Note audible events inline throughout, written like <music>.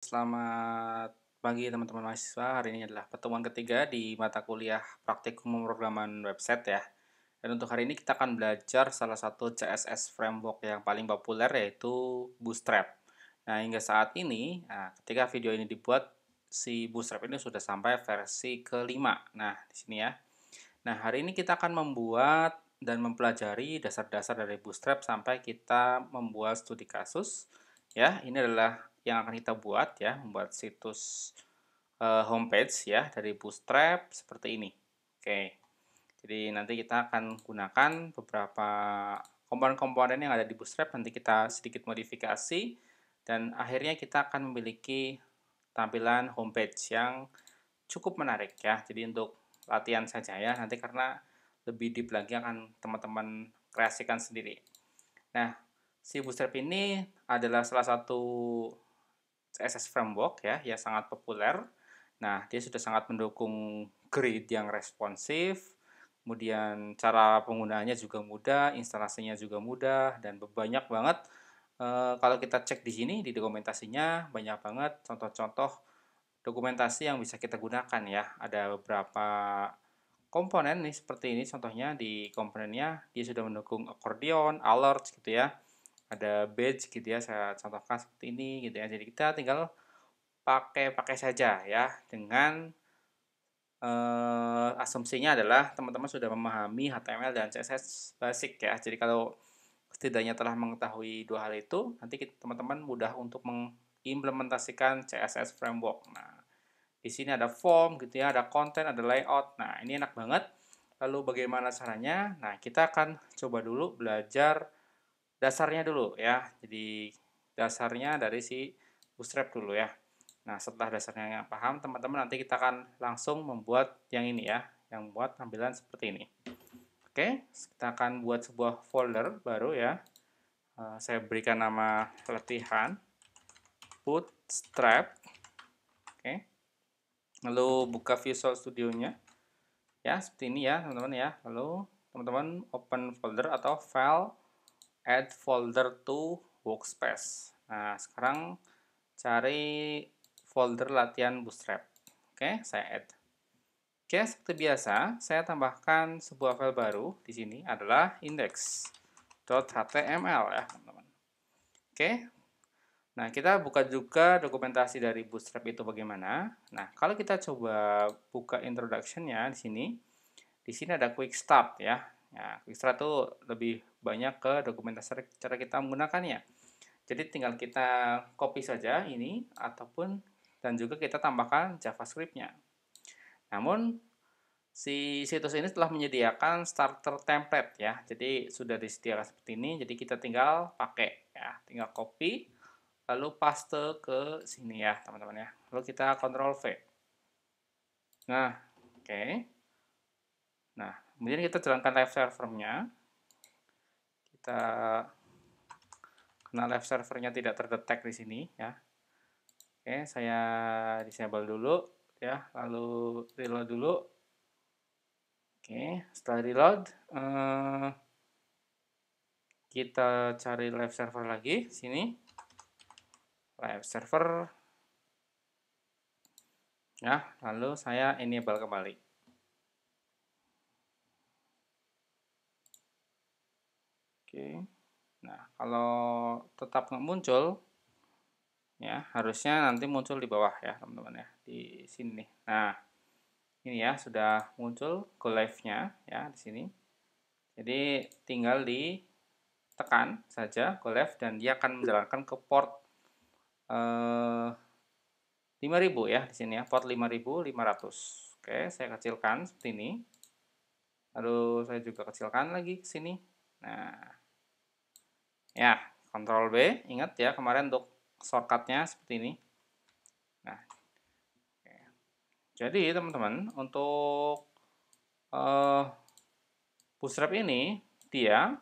Selamat pagi teman-teman mahasiswa. Hari ini adalah pertemuan ketiga di mata kuliah Praktikum Pemrograman Website ya. Dan untuk hari ini kita akan belajar salah satu CSS framework yang paling populer yaitu Bootstrap. Nah, hingga saat ini, nah, ketika video ini dibuat, si Bootstrap ini sudah sampai versi kelima. Nah, di sini ya. Nah, hari ini kita akan membuat dan mempelajari dasar-dasar dari Bootstrap sampai kita membuat studi kasus. Ya, ini adalah yang akan kita buat ya, membuat situs uh, homepage ya dari Bootstrap seperti ini. Oke. Jadi nanti kita akan gunakan beberapa komponen-komponen yang ada di Bootstrap nanti kita sedikit modifikasi dan akhirnya kita akan memiliki tampilan homepage yang cukup menarik ya. Jadi untuk latihan saja ya nanti karena lebih di belakang akan teman-teman kreasikan sendiri. Nah, si Bootstrap ini adalah salah satu CSS Framework ya, ya sangat populer. Nah, dia sudah sangat mendukung grid yang responsif, kemudian cara penggunaannya juga mudah, instalasinya juga mudah, dan banyak banget e, kalau kita cek di sini di dokumentasinya banyak banget contoh-contoh dokumentasi yang bisa kita gunakan ya. Ada beberapa komponen nih seperti ini contohnya di komponennya dia sudah mendukung accordion, alert gitu ya ada badge gitu ya saya contohkan seperti ini gitu ya jadi kita tinggal pakai pakai saja ya dengan uh, asumsinya adalah teman-teman sudah memahami HTML dan CSS basic ya jadi kalau setidaknya telah mengetahui dua hal itu nanti teman-teman mudah untuk mengimplementasikan CSS framework nah di sini ada form gitu ya, ada konten, ada layout. Nah, ini enak banget. Lalu bagaimana caranya? Nah, kita akan coba dulu belajar dasarnya dulu ya. Jadi dasarnya dari si bootstrap dulu ya. Nah, setelah dasarnya yang paham, teman-teman nanti kita akan langsung membuat yang ini ya, yang buat tampilan seperti ini. Oke, kita akan buat sebuah folder baru ya. Eh, saya berikan nama latihan bootstrap. Oke. Lalu buka Visual Studio-nya. Ya, seperti ini ya, teman-teman ya. Lalu teman-teman open folder atau file add folder to workspace nah sekarang cari folder latihan bootstrap oke saya add oke seperti biasa saya tambahkan sebuah file baru di sini adalah index.html ya teman-teman oke Nah, kita buka juga dokumentasi dari Bootstrap itu bagaimana. Nah, kalau kita coba buka introduction-nya di sini, di sini ada quick start ya. Ya, Quickstra tuh lebih banyak ke dokumentasi cara kita menggunakannya. Jadi tinggal kita copy saja ini ataupun dan juga kita tambahkan JavaScript-nya. Namun si situs ini telah menyediakan starter template ya. Jadi sudah disediakan seperti ini, jadi kita tinggal pakai ya, tinggal copy lalu paste ke sini ya, teman-teman ya. Lalu kita control V. Nah, oke. Okay. Nah, Kemudian kita jalankan live servernya. Kita kenal live servernya tidak terdetek di sini ya. Oke, saya disable dulu ya, lalu reload dulu. Oke, setelah reload eh, kita cari live server lagi sini. Live server. Ya, lalu saya enable kembali. Oke. Nah, kalau tetap nggak muncul, ya harusnya nanti muncul di bawah ya teman-teman ya di sini. Nah, ini ya sudah muncul go live-nya ya di sini. Jadi tinggal ditekan saja go live dan dia akan menjalankan ke port eh, 5000 ya di sini ya port 5500. Oke, saya kecilkan seperti ini. Lalu saya juga kecilkan lagi ke sini. Nah, Ya, Ctrl B, ingat ya kemarin untuk shortcutnya seperti ini. Nah, oke. jadi teman-teman untuk uh, eh, bootstrap ini dia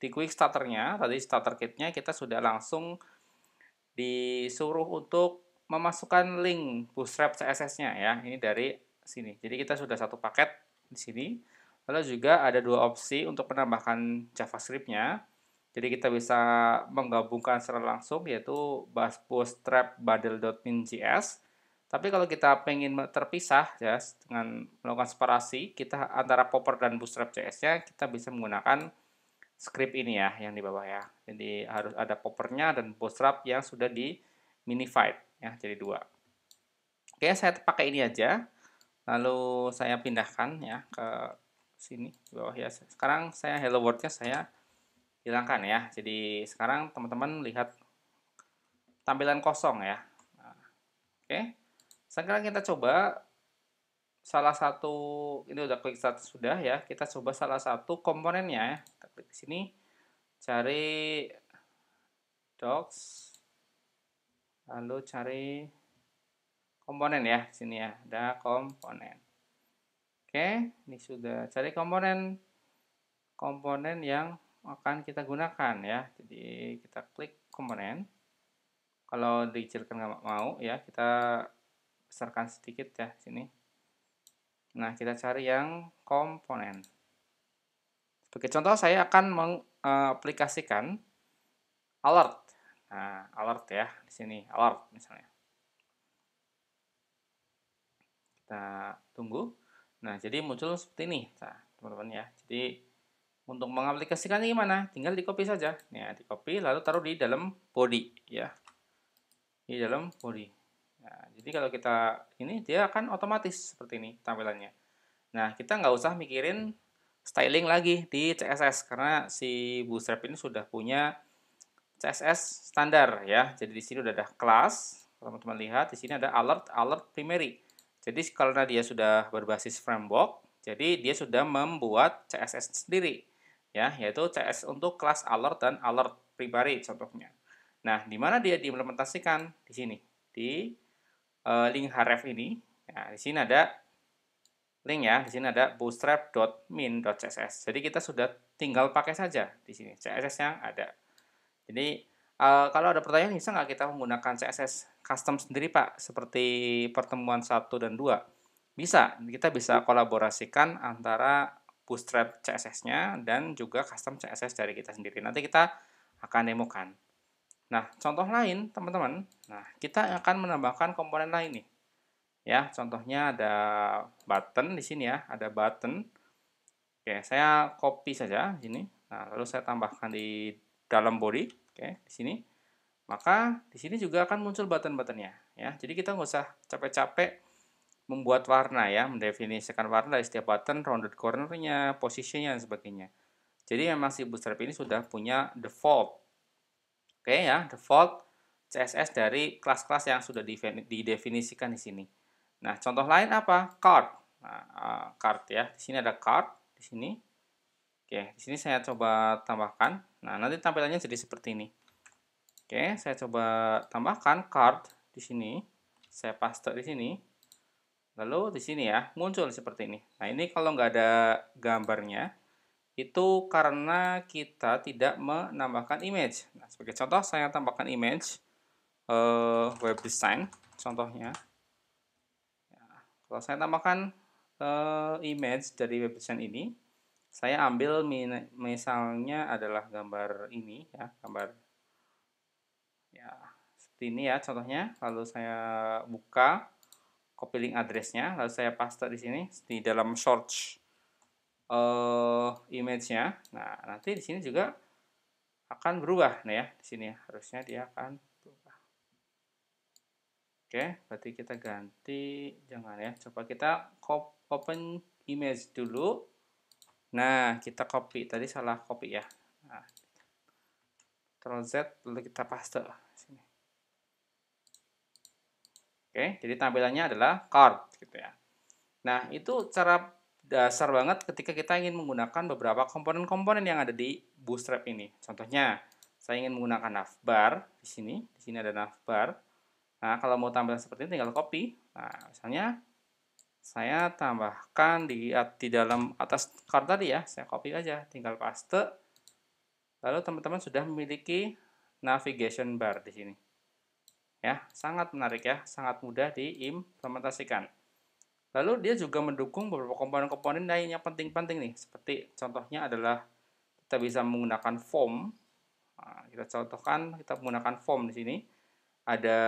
di quick starternya tadi starter kitnya kita sudah langsung disuruh untuk memasukkan link bootstrap CSS-nya ya. Ini dari sini. Jadi kita sudah satu paket di sini. Lalu juga ada dua opsi untuk menambahkan JavaScript-nya. Jadi kita bisa menggabungkan secara langsung yaitu Bootstrap basbootstrapbundle.minjs. Tapi kalau kita pengen terpisah ya dengan melakukan separasi kita antara popper dan bootstrap js nya kita bisa menggunakan script ini ya yang di bawah ya. Jadi harus ada poppernya dan bootstrap yang sudah di minified ya jadi dua. Oke, saya pakai ini aja. Lalu saya pindahkan ya ke sini di bawah ya. Sekarang saya hello world-nya saya hilangkan ya. Jadi sekarang teman-teman lihat tampilan kosong ya. Nah, oke. Sekarang kita coba salah satu ini udah klik start sudah ya. Kita coba salah satu komponennya ya. Kita klik di sini cari docs lalu cari komponen ya sini ya ada komponen oke ini sudah cari komponen komponen yang akan kita gunakan ya. Jadi kita klik komponen. Kalau dikecilkan nggak mau ya, kita besarkan sedikit ya sini. Nah, kita cari yang komponen. Sebagai contoh, saya akan mengaplikasikan eh, alert. Nah, alert ya, di sini alert misalnya. Kita tunggu. Nah, jadi muncul seperti ini, nah, teman-teman ya. Jadi untuk mengaplikasikannya gimana? Tinggal di copy saja. Ya, di copy lalu taruh di dalam body ya. Di dalam body. Nah, jadi kalau kita ini dia akan otomatis seperti ini tampilannya. Nah, kita nggak usah mikirin styling lagi di CSS karena si Bootstrap ini sudah punya CSS standar ya. Jadi di sini udah ada kelas. Teman-teman lihat di sini ada alert alert primary. Jadi karena dia sudah berbasis framework, jadi dia sudah membuat CSS sendiri ya yaitu CS untuk kelas alert dan alert primary contohnya. Nah, di mana dia diimplementasikan di sini di uh, link href ini. Nah, di sini ada link ya, di sini ada bootstrap.min.css. Jadi kita sudah tinggal pakai saja di sini css yang ada. Jadi uh, kalau ada pertanyaan bisa nggak kita menggunakan CSS custom sendiri Pak seperti pertemuan 1 dan 2? Bisa, kita bisa kolaborasikan antara bootstrap CSS-nya dan juga custom CSS dari kita sendiri. Nanti kita akan demokan. Nah, contoh lain, teman-teman. Nah, kita akan menambahkan komponen lain nih. Ya, contohnya ada button di sini ya, ada button. Oke, saya copy saja sini. Nah, lalu saya tambahkan di dalam body, oke, di sini. Maka di sini juga akan muncul button-buttonnya ya. Jadi kita nggak usah capek-capek membuat warna ya, mendefinisikan warna dari setiap button, rounded corner cornernya, posisinya, dan sebagainya. Jadi memang si Bootstrap ini sudah punya default. Oke okay, ya, default CSS dari kelas-kelas yang sudah didefinisikan di sini. Nah, contoh lain apa? Card. Nah, eh, card ya. Di sini ada card di sini. Oke, okay, di sini saya coba tambahkan. Nah, nanti tampilannya jadi seperti ini. Oke, okay, saya coba tambahkan card di sini. Saya paste di sini. Lalu di sini ya, muncul seperti ini. Nah, ini kalau nggak ada gambarnya, itu karena kita tidak menambahkan image. Nah, sebagai contoh, saya tambahkan image uh, web design, contohnya. Ya, kalau saya tambahkan uh, image dari web design ini, saya ambil misalnya adalah gambar ini, ya, gambar ya seperti ini ya contohnya. Lalu saya buka copy link addressnya lalu saya paste di sini di dalam search uh, image-nya nah nanti di sini juga akan berubah nah ya di sini ya, harusnya dia akan berubah oke berarti kita ganti jangan ya coba kita open image dulu nah kita copy tadi salah copy ya nah, Ctrl Z lalu kita paste Oke, jadi tampilannya adalah card, gitu ya. Nah, itu cara dasar banget ketika kita ingin menggunakan beberapa komponen-komponen yang ada di bootstrap ini. Contohnya, saya ingin menggunakan navbar di sini. Di sini ada navbar. Nah, kalau mau tampilan seperti ini tinggal copy. Nah, misalnya saya tambahkan di di dalam atas card tadi ya, saya copy aja, tinggal paste. Lalu teman-teman sudah memiliki navigation bar di sini. Ya, sangat menarik ya, sangat mudah diimplementasikan. Lalu dia juga mendukung beberapa komponen-komponen lain yang penting-penting nih, seperti contohnya adalah kita bisa menggunakan form. Nah, kita contohkan kita menggunakan form di sini. Ada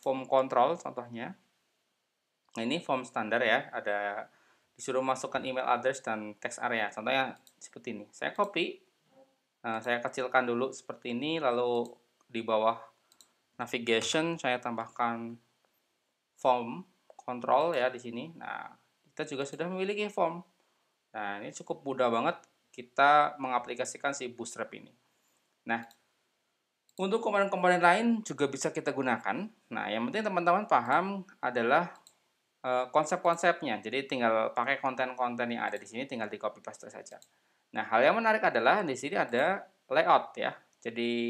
form control contohnya. Nah, ini form standar ya, ada disuruh masukkan email address dan text area. Contohnya seperti ini. Saya copy, nah, saya kecilkan dulu seperti ini, lalu di bawah navigation saya tambahkan form control ya di sini. Nah, kita juga sudah memiliki form. Nah, ini cukup mudah banget kita mengaplikasikan si bootstrap ini. Nah, untuk komponen-komponen lain juga bisa kita gunakan. Nah, yang penting teman-teman paham adalah e, konsep-konsepnya. Jadi tinggal pakai konten-konten yang ada di sini tinggal di copy paste saja. Nah, hal yang menarik adalah di sini ada layout ya. Jadi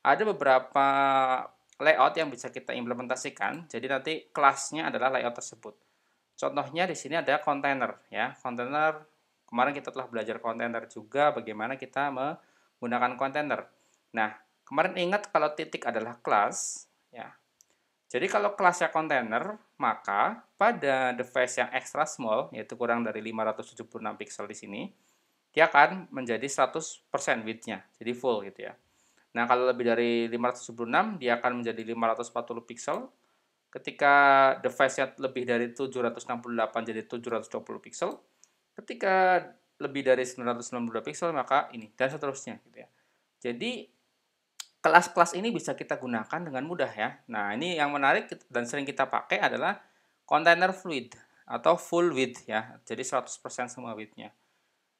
ada beberapa layout yang bisa kita implementasikan. Jadi nanti kelasnya adalah layout tersebut. Contohnya di sini ada container ya. Container kemarin kita telah belajar container juga bagaimana kita menggunakan container. Nah, kemarin ingat kalau titik adalah kelas ya. Jadi kalau kelasnya container, maka pada device yang extra small, yaitu kurang dari 576 pixel di sini, dia akan menjadi 100% width-nya, jadi full gitu ya. Nah, kalau lebih dari 576, dia akan menjadi 540 pixel. Ketika device-nya lebih dari 768 jadi 720 pixel. Ketika lebih dari 992 pixel maka ini dan seterusnya gitu ya. Jadi kelas-kelas ini bisa kita gunakan dengan mudah ya. Nah, ini yang menarik dan sering kita pakai adalah container fluid atau full width ya. Jadi 100% semua width-nya.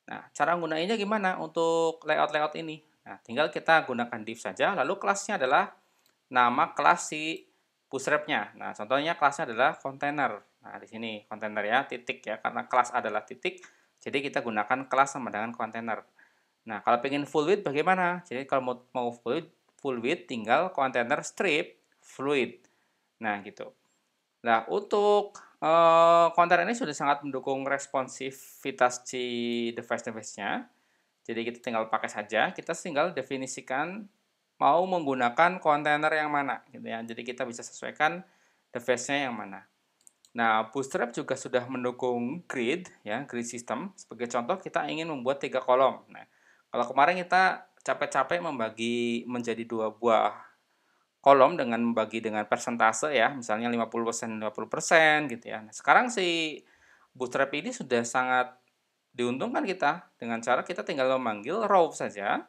Nah, cara menggunakannya gimana untuk layout-layout ini? Nah, tinggal kita gunakan div saja, lalu kelasnya adalah nama kelas si pusrepnya. Nah, contohnya kelasnya adalah container Nah, di sini container ya, titik ya, karena kelas adalah titik, jadi kita gunakan kelas sama dengan container Nah, kalau pengen full width bagaimana? Jadi kalau mau, mau full width, full width tinggal container strip fluid. Nah, gitu. Nah, untuk uh, eh, kontainer ini sudah sangat mendukung responsivitas si device-device-nya. device device nya jadi kita tinggal pakai saja, kita tinggal definisikan mau menggunakan kontainer yang mana gitu ya. Jadi kita bisa sesuaikan device-nya yang mana. Nah, Bootstrap juga sudah mendukung grid, ya, grid system. Sebagai contoh, kita ingin membuat tiga kolom. Nah, kalau kemarin kita capek-capek membagi menjadi dua buah kolom dengan membagi dengan persentase ya, misalnya 50%, 50% gitu ya. Nah, sekarang si Bootstrap ini sudah sangat diuntungkan kita dengan cara kita tinggal memanggil row saja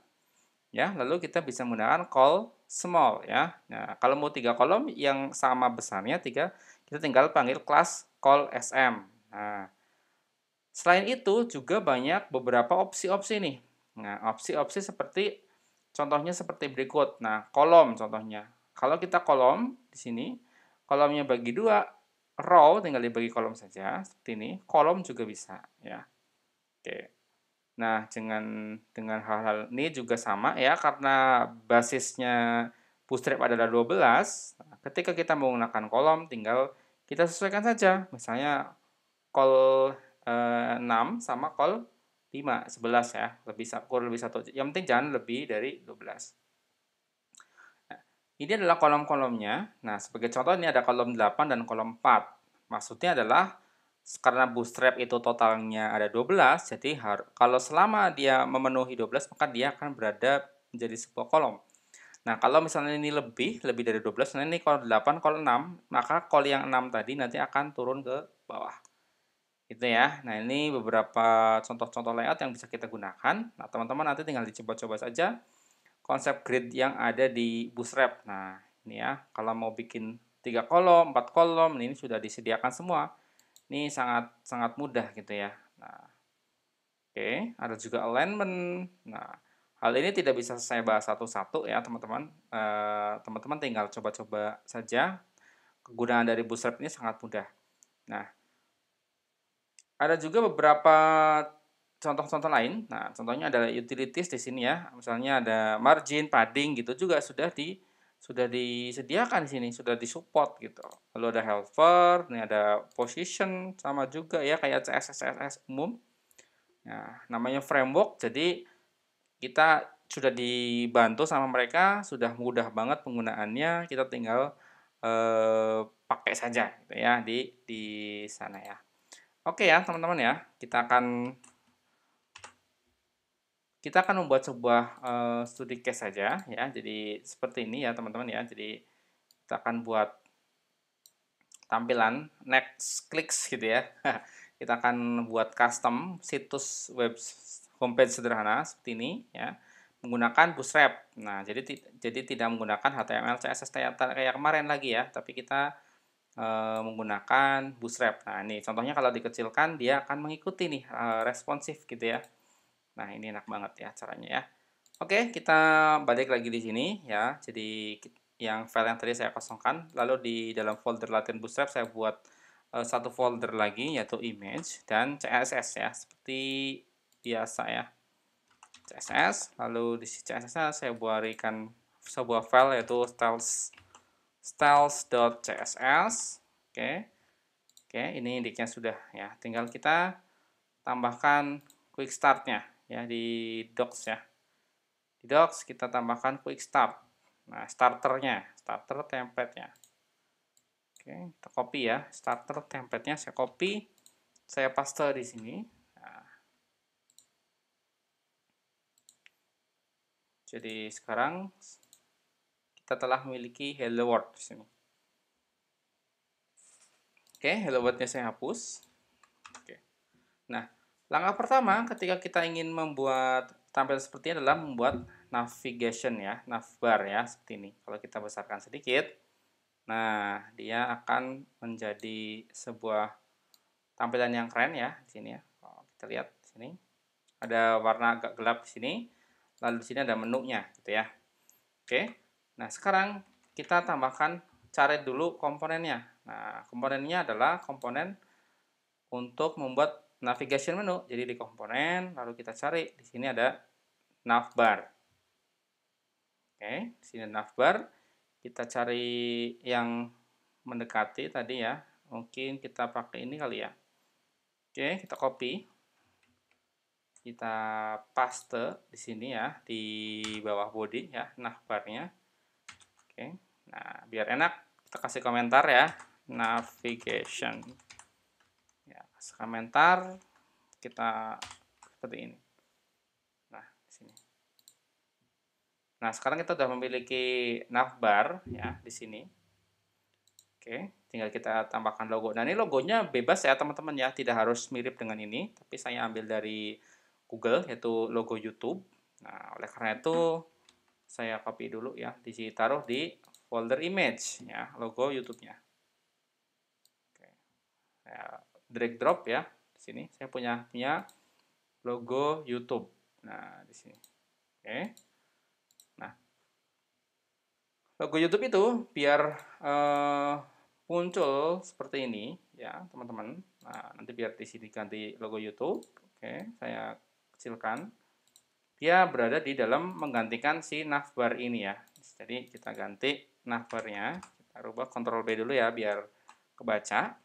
ya lalu kita bisa menggunakan call small ya nah kalau mau tiga kolom yang sama besarnya tiga kita tinggal panggil class call sm nah selain itu juga banyak beberapa opsi-opsi nih nah opsi-opsi seperti contohnya seperti berikut nah kolom contohnya kalau kita kolom di sini kolomnya bagi dua row tinggal dibagi kolom saja seperti ini kolom juga bisa ya Oke. Nah, dengan dengan hal-hal ini juga sama ya karena basisnya bootstrap adalah 12. Nah, ketika kita menggunakan kolom tinggal kita sesuaikan saja. Misalnya kol eh, 6 sama kol 5, 11 ya, lebih kurang lebih satu. Yang penting jangan lebih dari 12. Nah, ini adalah kolom-kolomnya. Nah, sebagai contoh ini ada kolom 8 dan kolom 4. Maksudnya adalah karena bootstrap itu totalnya ada 12, jadi kalau selama dia memenuhi 12, maka dia akan berada menjadi sebuah kolom. Nah, kalau misalnya ini lebih, lebih dari 12, nah ini kol 8, kol 6, maka kol yang 6 tadi nanti akan turun ke bawah. Gitu ya. Nah, ini beberapa contoh-contoh layout yang bisa kita gunakan. Nah, teman-teman nanti tinggal dicoba-coba saja konsep grid yang ada di Bootstrap. Nah, ini ya, kalau mau bikin 3 kolom, 4 kolom, ini sudah disediakan semua. Ini sangat sangat mudah gitu ya. Nah, oke, okay. ada juga alignment. Nah, hal ini tidak bisa saya bahas satu-satu ya teman-teman. Eh, teman-teman uh, tinggal coba-coba saja. Kegunaan dari bootstrap ini sangat mudah. Nah, ada juga beberapa contoh-contoh lain. Nah, contohnya adalah utilities di sini ya. Misalnya ada margin, padding gitu juga sudah di sudah disediakan di sini, sudah disupport gitu. Lalu ada helper, ini ada position sama juga ya kayak CSS CSS umum. Nah, namanya framework. Jadi kita sudah dibantu sama mereka, sudah mudah banget penggunaannya. Kita tinggal eh, pakai saja gitu ya di di sana ya. Oke ya, teman-teman ya. Kita akan kita akan membuat sebuah uh, studi case saja ya. Jadi seperti ini ya teman-teman ya. Jadi kita akan buat tampilan next clicks gitu ya. <laughs> kita akan buat custom situs web homepage sederhana seperti ini ya menggunakan Bootstrap. Nah, jadi jadi tidak menggunakan HTML CSS kayak kemarin lagi ya, tapi kita e, menggunakan Bootstrap. Nah, ini contohnya kalau dikecilkan dia akan mengikuti nih e, responsif gitu ya. Nah, ini enak banget ya caranya ya. Oke, kita balik lagi di sini ya. Jadi yang file yang tadi saya kosongkan, lalu di dalam folder Latin Bootstrap saya buat uh, satu folder lagi yaitu image dan CSS ya, seperti biasa ya. CSS, lalu di CSS saya buatkan sebuah file yaitu styles styles.css. Oke. Oke, ini indiknya sudah ya. Tinggal kita tambahkan quick startnya ya di docs ya di docs kita tambahkan quick start nah starternya starter template-nya oke kita copy ya starter template-nya saya copy saya paste di sini nah. jadi sekarang kita telah memiliki hello world di sini oke hello world-nya saya hapus oke nah Langkah pertama ketika kita ingin membuat tampilan seperti ini adalah membuat navigation ya, navbar ya, seperti ini. Kalau kita besarkan sedikit, nah dia akan menjadi sebuah tampilan yang keren ya di sini ya. Kalau kita lihat di sini ada warna agak gelap di sini, lalu di sini ada menunya gitu ya. Oke. Nah, sekarang kita tambahkan cari dulu komponennya. Nah, komponennya adalah komponen untuk membuat navigation menu. Jadi di komponen, lalu kita cari di sini ada navbar. Oke, di sini navbar. Kita cari yang mendekati tadi ya. Mungkin kita pakai ini kali ya. Oke, kita copy. Kita paste di sini ya, di bawah body ya, navbarnya. Oke, nah biar enak kita kasih komentar ya. Navigation komentar kita seperti ini. Nah, di sini. Nah, sekarang kita sudah memiliki navbar ya di sini. Oke, tinggal kita tambahkan logo. Nah, ini logonya bebas ya teman-teman ya, tidak harus mirip dengan ini, tapi saya ambil dari Google yaitu logo YouTube. Nah, oleh karena itu saya copy dulu ya, ditaruh di folder image ya, logo YouTube-nya. drag drop ya. Di sini saya punya punya logo YouTube. Nah, di sini. Oke. Nah. Logo YouTube itu biar uh, muncul seperti ini ya, teman-teman. Nah, nanti biar di sini ganti logo YouTube. Oke, saya kecilkan. Dia berada di dalam menggantikan si navbar ini ya. Jadi kita ganti navbarnya. Kita rubah Control B dulu ya biar kebaca.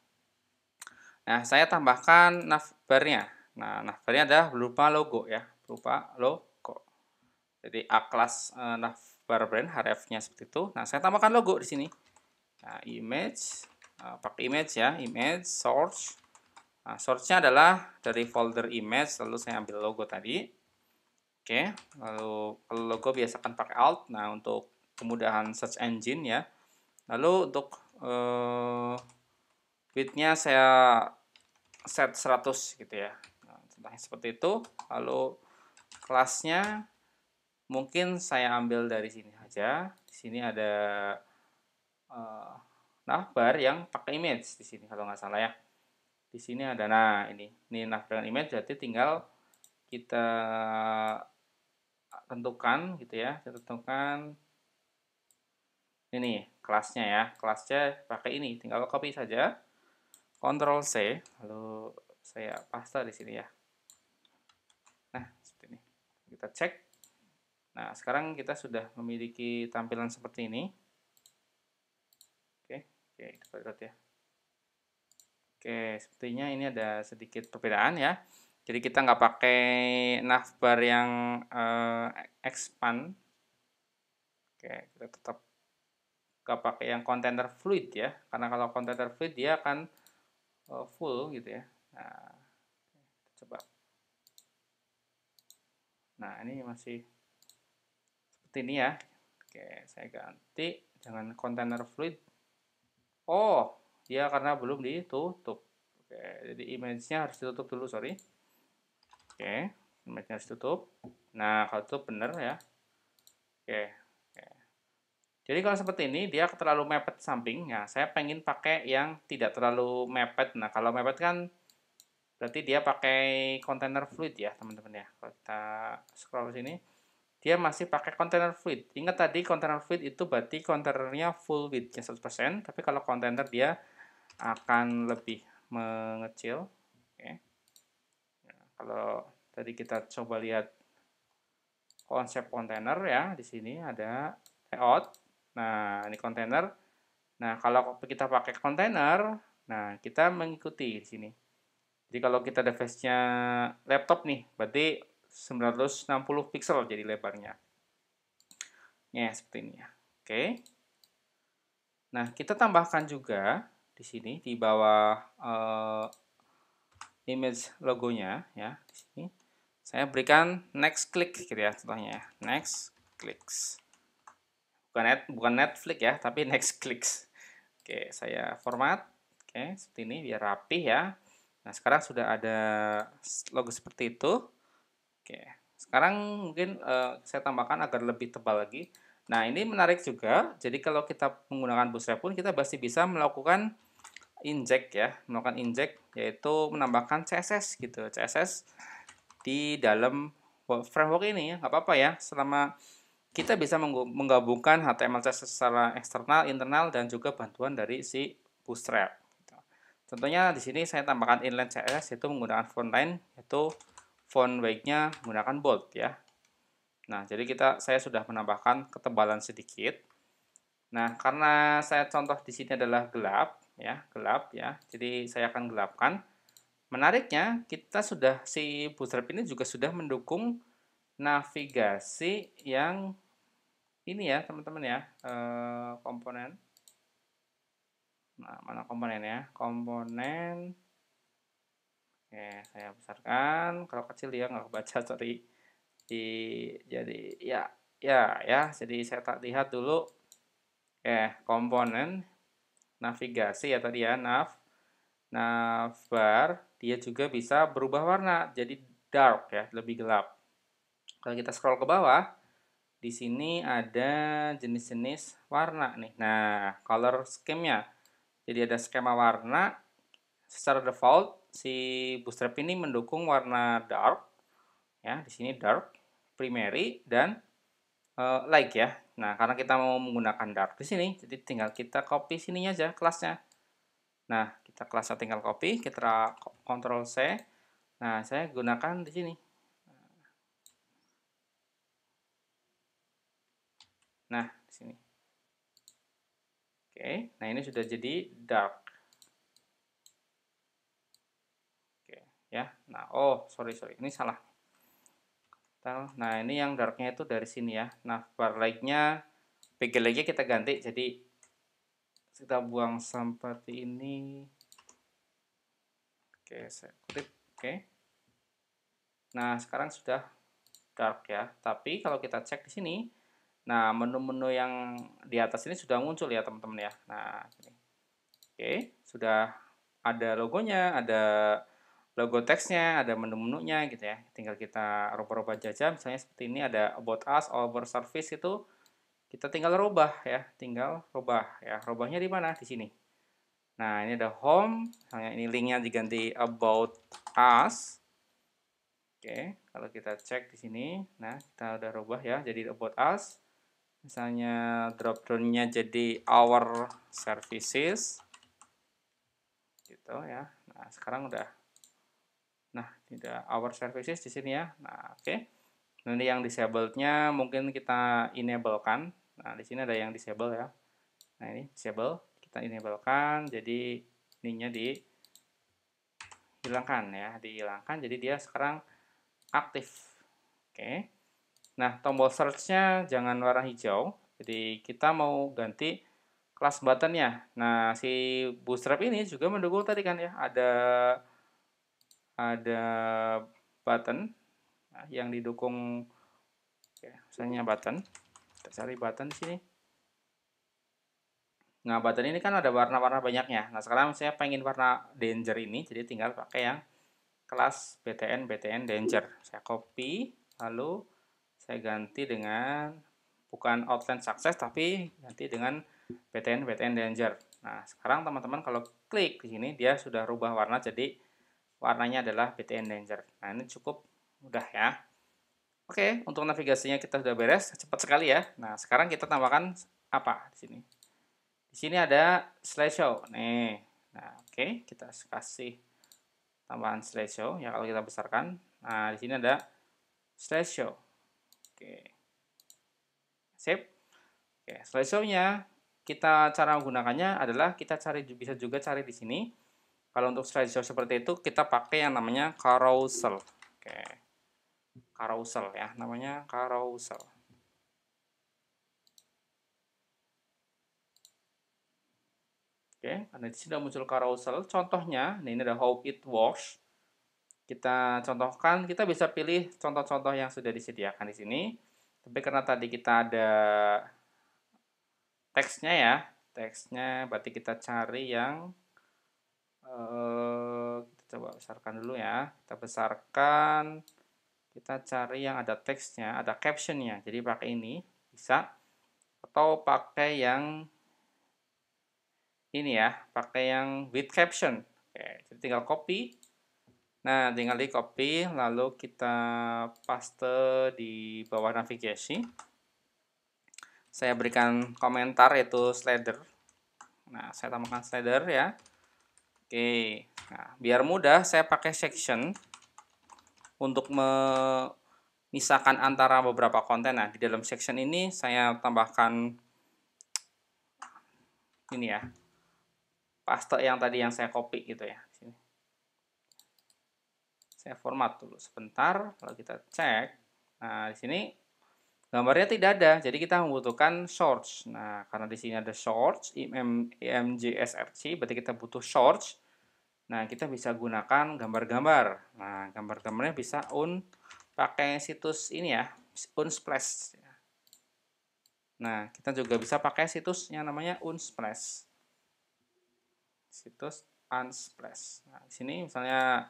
Nah, saya tambahkan navbarnya. Nah, navbarnya adalah berupa logo ya, berupa logo. Jadi A kelas uh, eh, navbar brand href-nya seperti itu. Nah, saya tambahkan logo di sini. Nah, image e, pakai image ya, image source. Nah, source-nya adalah dari folder image lalu saya ambil logo tadi. Oke, lalu kalau logo biasakan pakai alt. Nah, untuk kemudahan search engine ya. Lalu untuk eh widthnya saya set 100 gitu ya nah, seperti itu lalu kelasnya mungkin saya ambil dari sini aja di sini ada uh, navbar yang pakai image di sini kalau nggak salah ya di sini ada nah ini ini navbar dengan image Jadi tinggal kita tentukan gitu ya kita tentukan ini kelasnya ya kelasnya pakai ini tinggal copy saja Ctrl C, lalu saya paste di sini ya. Nah, seperti ini. Kita cek. Nah, sekarang kita sudah memiliki tampilan seperti ini. Oke, oke kita lihat ya. Oke, sepertinya ini ada sedikit perbedaan ya. Jadi kita nggak pakai navbar yang uh, expand. Oke, kita tetap nggak pakai yang container fluid ya. Karena kalau container fluid dia akan uh, full gitu ya. Nah, coba. Nah, ini masih seperti ini ya. Oke, saya ganti dengan container fluid. Oh, ya karena belum ditutup. Oke, jadi image-nya harus ditutup dulu, sorry. Oke, image-nya harus ditutup. Nah, kalau tutup benar ya. Oke, jadi kalau seperti ini dia terlalu mepet samping. Nah, saya pengen pakai yang tidak terlalu mepet. Nah, kalau mepet kan berarti dia pakai container fluid ya, teman-teman ya. Kalau kita scroll sini, dia masih pakai container fluid. Ingat tadi container fluid itu berarti kontainernya full width-nya 100%, tapi kalau container dia akan lebih mengecil. Oke. Nah, kalau tadi kita coba lihat konsep container ya, di sini ada layout Nah, ini kontainer. Nah, kalau kita pakai kontainer, nah kita mengikuti di sini. Jadi kalau kita device-nya laptop nih, berarti 960 pixel jadi lebarnya. Ya, seperti ini ya. Oke. Nah, kita tambahkan juga di sini di bawah uh, image logonya ya, di sini. Saya berikan next click gitu ya contohnya, ya. next clicks bukan net bukan Netflix ya tapi clicks <laughs> oke saya format oke seperti ini biar rapi ya nah sekarang sudah ada logo seperti itu oke sekarang mungkin uh, saya tambahkan agar lebih tebal lagi nah ini menarik juga jadi kalau kita menggunakan bootstrap pun kita pasti bisa melakukan inject ya melakukan inject yaitu menambahkan CSS gitu CSS di dalam framework ini nggak apa-apa ya selama kita bisa menggabungkan html CSS secara eksternal, internal, dan juga bantuan dari si bootstrap. Gitu. Contohnya di sini saya tambahkan inline CSS itu menggunakan font line, yaitu font weight-nya menggunakan bold ya. Nah, jadi kita saya sudah menambahkan ketebalan sedikit. Nah, karena saya contoh di sini adalah gelap ya, gelap ya. Jadi saya akan gelapkan. Menariknya, kita sudah si bootstrap ini juga sudah mendukung navigasi yang ini ya teman-teman ya eh, komponen nah mana komponennya komponen oke saya besarkan kalau kecil dia nggak baca <laughs> sorry di jadi ya ya ya jadi saya tak lihat dulu eh komponen navigasi ya tadi ya nav navbar dia juga bisa berubah warna jadi dark ya lebih gelap kalau kita scroll ke bawah di sini ada jenis-jenis warna nih. Nah, color scheme-nya. Jadi ada skema warna. Secara default, si bootstrap ini mendukung warna dark. Ya, di sini dark, primary, dan uh, light ya. Nah, karena kita mau menggunakan dark di sini, jadi tinggal kita copy sininya aja kelasnya. Nah, kita kelasnya tinggal copy, kita Ctrl C. Nah, saya gunakan di sini Nah, di sini. Oke, nah ini sudah jadi dark. Oke, ya. Nah, oh, sorry, sorry. Ini salah. Nah, ini yang darknya itu dari sini ya. Nah, bar light-nya, pixel kita ganti. Jadi, kita buang seperti ini. Oke, saya klik. Oke. Nah, sekarang sudah dark ya. Tapi kalau kita cek di sini, Nah, menu-menu yang di atas ini sudah muncul ya, teman-teman ya. Nah, ini. Oke, sudah ada logonya, ada logo teksnya, ada menu-menunya gitu ya. Tinggal kita rubah-rubah jajan Misalnya seperti ini ada about us, over service itu kita tinggal rubah ya, tinggal rubah ya. Rubahnya di mana? Di sini. Nah, ini ada home, misalnya ini linknya diganti about us. Oke, kalau kita cek di sini, nah kita udah rubah ya, jadi about us misalnya drop down-nya jadi our services gitu ya nah sekarang udah nah tidak our services di sini ya nah oke okay. Nanti ini yang disablednya mungkin kita enable kan nah di sini ada yang disable ya nah ini disable kita enable kan jadi ininya di hilangkan ya dihilangkan jadi dia sekarang aktif oke okay. Nah, tombol search-nya jangan warna hijau. Jadi kita mau ganti kelas button-nya. Nah, si Bootstrap ini juga mendukung tadi kan ya, ada ada button nah, yang didukung Oke, misalnya button. Kita cari button di sini. Nah, button ini kan ada warna-warna banyaknya. Nah, sekarang saya pengen warna danger ini, jadi tinggal pakai yang kelas btn btn danger. Saya copy, lalu saya ganti dengan bukan outline success tapi ganti dengan btn btn danger nah sekarang teman-teman kalau klik di sini dia sudah rubah warna jadi warnanya adalah btn danger nah ini cukup mudah ya oke untuk navigasinya kita sudah beres cepat sekali ya nah sekarang kita tambahkan apa di sini di sini ada slideshow nih nah oke kita kasih tambahan slideshow ya kalau kita besarkan nah di sini ada slideshow Oke. Sip. Oke, slideshow-nya kita cara menggunakannya adalah kita cari bisa juga cari di sini. Kalau untuk slideshow seperti itu kita pakai yang namanya carousel. Oke. Carousel ya, namanya carousel. Oke, ada di sini sudah muncul carousel. Contohnya, ini ada how it works kita contohkan, kita bisa pilih contoh-contoh yang sudah disediakan di sini. Tapi karena tadi kita ada teksnya ya, teksnya berarti kita cari yang eh, kita coba besarkan dulu ya. Kita besarkan, kita cari yang ada teksnya, ada captionnya. Jadi pakai ini bisa atau pakai yang ini ya, pakai yang with caption. Oke, jadi tinggal copy Nah, tinggal di copy, lalu kita paste di bawah navigasi. Saya berikan komentar yaitu slider. Nah, saya tambahkan slider ya. Oke, nah, biar mudah saya pakai section untuk memisahkan antara beberapa konten. Nah, di dalam section ini saya tambahkan ini ya, paste yang tadi yang saya copy gitu ya saya format dulu sebentar. Kalau kita cek, nah di sini gambarnya tidak ada. Jadi kita membutuhkan shorts. Nah, karena di sini ada shorts, IM, IMJSRC, berarti kita butuh shorts. Nah, kita bisa gunakan gambar-gambar. Nah, gambar-gambarnya bisa un pakai situs ini ya, Unsplash. Nah, kita juga bisa pakai situs yang namanya Unsplash. Situs Unsplash. Nah, di sini misalnya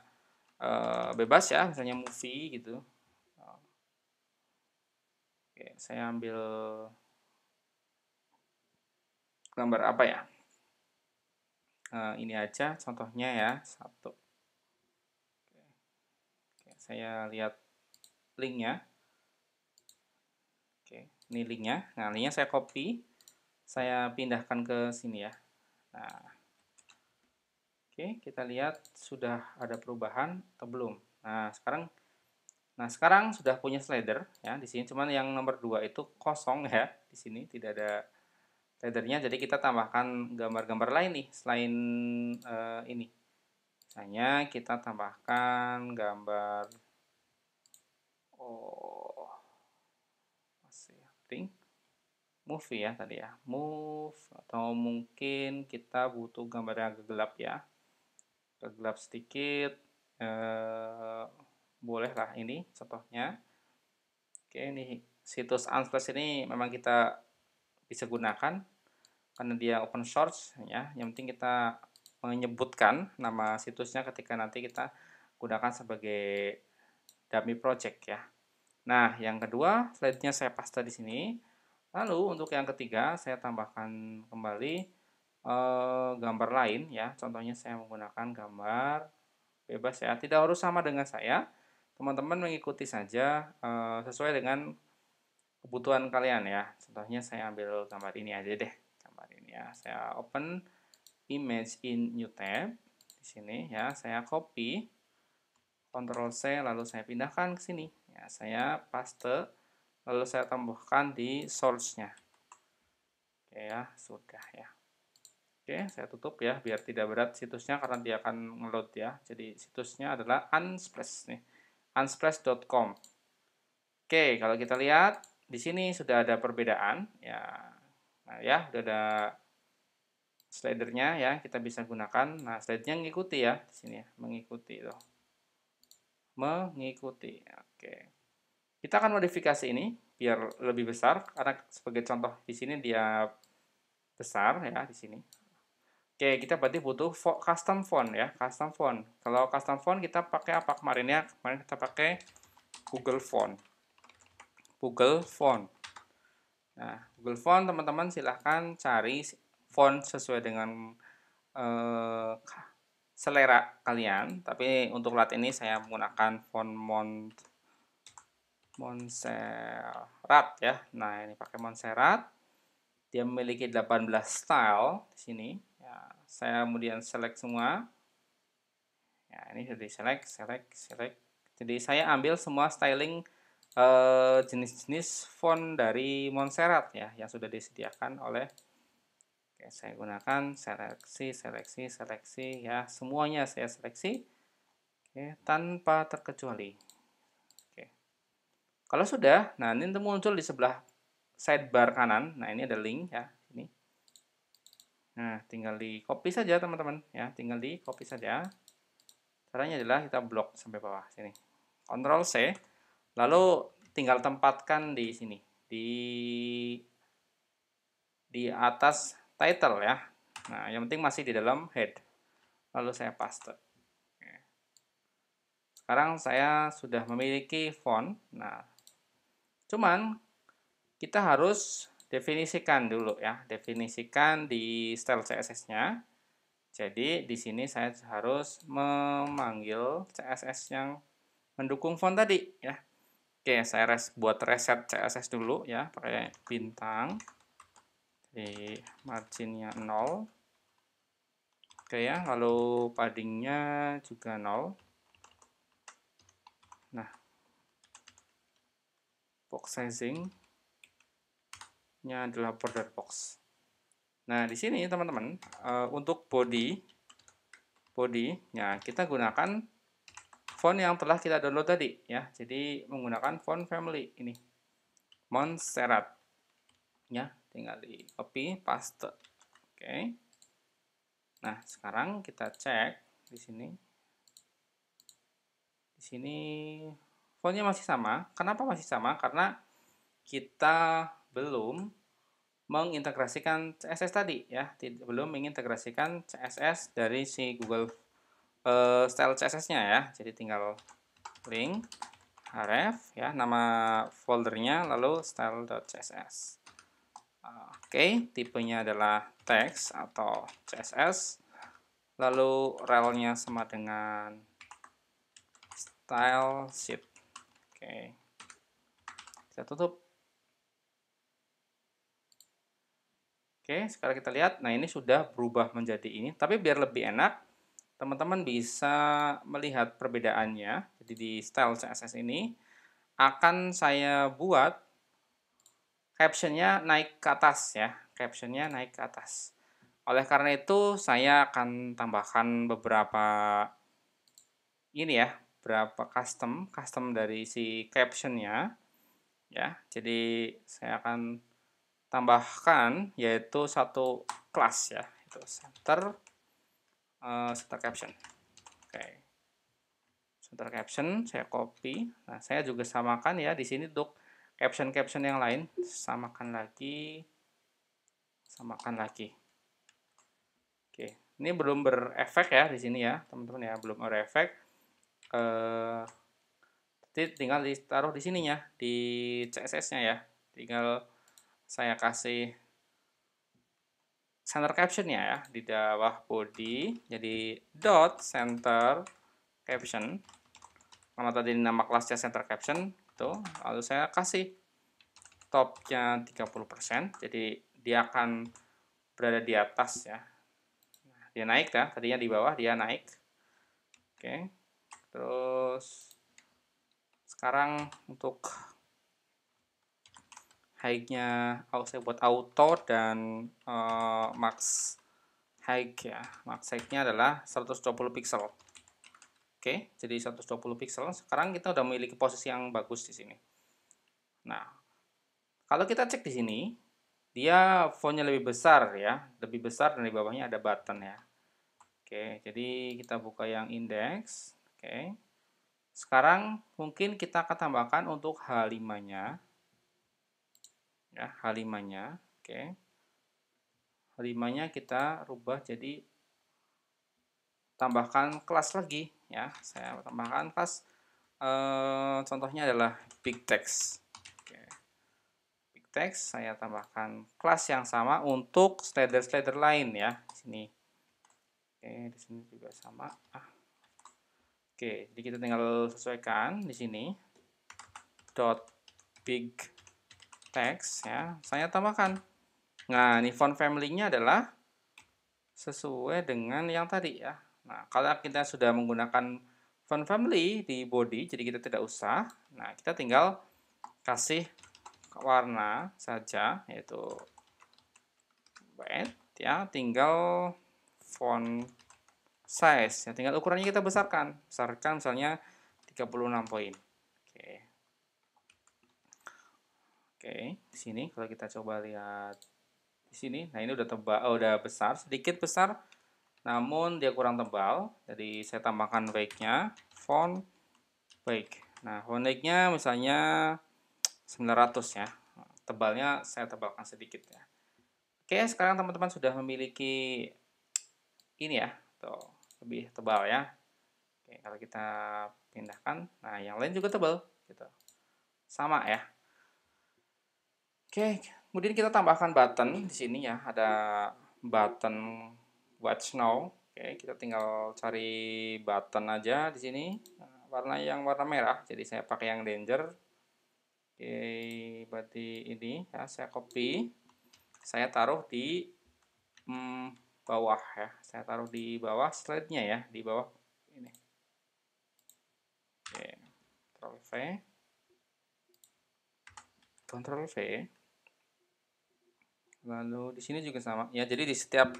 Eh, bebas ya misalnya movie gitu Oke, saya ambil gambar apa ya? Eh, ini aja contohnya ya, satu. Oke, saya lihat linknya. Oke, ini linknya. Nah, linknya saya copy, saya pindahkan ke sini ya. Nah, Oke, kita lihat sudah ada perubahan atau belum. Nah, sekarang Nah, sekarang sudah punya slider ya di sini cuman yang nomor 2 itu kosong ya di sini tidak ada slidernya jadi kita tambahkan gambar-gambar lain nih selain uh, ini. Misalnya kita tambahkan gambar oh masih pink movie ya tadi ya. Move atau mungkin kita butuh gambar yang gelap ya gelap sedikit eh, bolehlah ini contohnya oke ini situs Unsplash ini memang kita bisa gunakan karena dia open source ya yang penting kita menyebutkan nama situsnya ketika nanti kita gunakan sebagai dummy project ya nah yang kedua selanjutnya saya paste di sini lalu untuk yang ketiga saya tambahkan kembali Eh, gambar lain ya. Contohnya saya menggunakan gambar bebas ya. Tidak harus sama dengan saya. Teman-teman mengikuti saja eh, sesuai dengan kebutuhan kalian ya. Contohnya saya ambil gambar ini aja deh. Gambar ini ya. Saya open image in new tab di sini ya. Saya copy Ctrl C lalu saya pindahkan ke sini. Ya, saya paste lalu saya tambahkan di source-nya. Oke ya, sudah ya. Oke, saya tutup ya biar tidak berat situsnya karena dia akan ngeload ya. Jadi situsnya adalah Unsplash nih. Unsplash.com. Oke, kalau kita lihat di sini sudah ada perbedaan ya. Nah, ya, sudah ada slidernya ya, kita bisa gunakan. Nah, slidernya mengikuti ya di sini ya, mengikuti itu. Mengikuti. Oke. Kita akan modifikasi ini biar lebih besar karena sebagai contoh di sini dia besar ya di sini. Oke, kita berarti butuh custom font ya, custom font. Kalau custom font kita pakai apa kemarin ya? Kemarin kita pakai Google Font. Google Font. Nah, Google Font teman-teman silahkan cari font sesuai dengan uh, selera kalian. Tapi untuk lat ini saya menggunakan font Mont Montserrat ya. Nah, ini pakai Montserrat. Dia memiliki 18 style di sini saya kemudian select semua ya ini sudah di select select select jadi saya ambil semua styling eh, jenis-jenis eh, font dari Montserrat ya yang sudah disediakan oleh Oke, saya gunakan seleksi, seleksi, seleksi, ya semuanya saya seleksi, Oke, tanpa terkecuali. Oke. Kalau sudah, nah ini muncul di sebelah sidebar kanan. Nah ini ada link ya. Nah, tinggal di copy saja teman-teman ya, tinggal di copy saja. Caranya adalah kita blok sampai bawah sini. Ctrl C, lalu tinggal tempatkan di sini di di atas title ya. Nah, yang penting masih di dalam head. Lalu saya paste. Sekarang saya sudah memiliki font. Nah, cuman kita harus definisikan dulu ya, definisikan di style CSS-nya. Jadi di sini saya harus memanggil CSS yang mendukung font tadi ya. Oke, saya res buat reset CSS dulu ya, pakai bintang. di marginnya 0. Oke ya, lalu paddingnya juga 0. Nah, box sizing bentuknya adalah border box. Nah, di sini teman-teman, uh, untuk body body ya, kita gunakan font yang telah kita download tadi ya. Jadi menggunakan font family ini. Montserrat ya, tinggal di copy paste. Oke. Okay. Nah, sekarang kita cek di sini. Di sini fontnya masih sama. Kenapa masih sama? Karena kita belum mengintegrasikan CSS tadi ya belum mengintegrasikan CSS dari si Google uh, style CSS-nya ya jadi tinggal link href ya nama foldernya lalu style.css oke tipenya adalah text atau CSS lalu relnya sama dengan style sheet oke kita tutup Oke, sekarang kita lihat. Nah, ini sudah berubah menjadi ini. Tapi biar lebih enak, teman-teman bisa melihat perbedaannya. Jadi di style CSS ini akan saya buat captionnya naik ke atas ya. Captionnya naik ke atas. Oleh karena itu, saya akan tambahkan beberapa ini ya, berapa custom, custom dari si captionnya ya. Jadi saya akan tambahkan yaitu satu kelas ya itu center uh, center caption oke okay. center caption saya copy nah saya juga samakan ya di sini untuk caption caption yang lain samakan lagi samakan lagi oke okay. ini belum berefek ya di sini ya teman-teman ya belum berefek uh, tinggal ditaruh di sininya di CSS-nya ya tinggal saya kasih center caption ya, ya di bawah body jadi dot center caption karena tadi nama kelasnya center caption itu lalu saya kasih topnya 30% jadi dia akan berada di atas ya nah, dia naik ya tadinya di bawah dia naik oke terus sekarang untuk high-nya saya buat auto dan uh, max high ya max high-nya adalah 120 pixel oke okay, jadi 120 pixel sekarang kita udah memiliki posisi yang bagus di sini nah kalau kita cek di sini dia fontnya lebih besar ya lebih besar dan di bawahnya ada button ya oke okay, jadi kita buka yang index oke okay. sekarang mungkin kita akan tambahkan untuk H5 nya ya halimanya oke halimanya kita rubah jadi tambahkan kelas lagi ya saya tambahkan kelas e, contohnya adalah big text oke. big text saya tambahkan kelas yang sama untuk slider slider lain ya sini oke di sini juga sama ah. oke jadi kita tinggal sesuaikan di sini dot big teks ya, saya tambahkan. Nah, ini font family-nya adalah sesuai dengan yang tadi ya. Nah, kalau kita sudah menggunakan font family di body, jadi kita tidak usah. Nah, kita tinggal kasih warna saja, yaitu white ya, tinggal font size ya, tinggal ukurannya kita besarkan. Besarkan misalnya 36 poin. Oke, di sini kalau kita coba lihat di sini, nah ini udah tebal, oh, udah besar, sedikit besar, namun dia kurang tebal. Jadi saya tambahkan wake-nya, font wake. Nah, font wake-nya misalnya 900 ya. Tebalnya saya tebalkan sedikit ya. Oke, sekarang teman-teman sudah memiliki ini ya, tuh lebih tebal ya. Oke, kalau kita pindahkan, nah yang lain juga tebal gitu. Sama ya. Oke, kemudian kita tambahkan button di sini ya, ada button watch now. Oke, kita tinggal cari button aja di sini. Warna yang warna merah, jadi saya pakai yang danger. Oke, berarti ini ya, saya copy. Saya taruh di hmm, bawah ya. Saya taruh di bawah slide-nya ya, di bawah ini. Oke, Ctrl V. Ctrl V lalu di sini juga sama ya jadi di setiap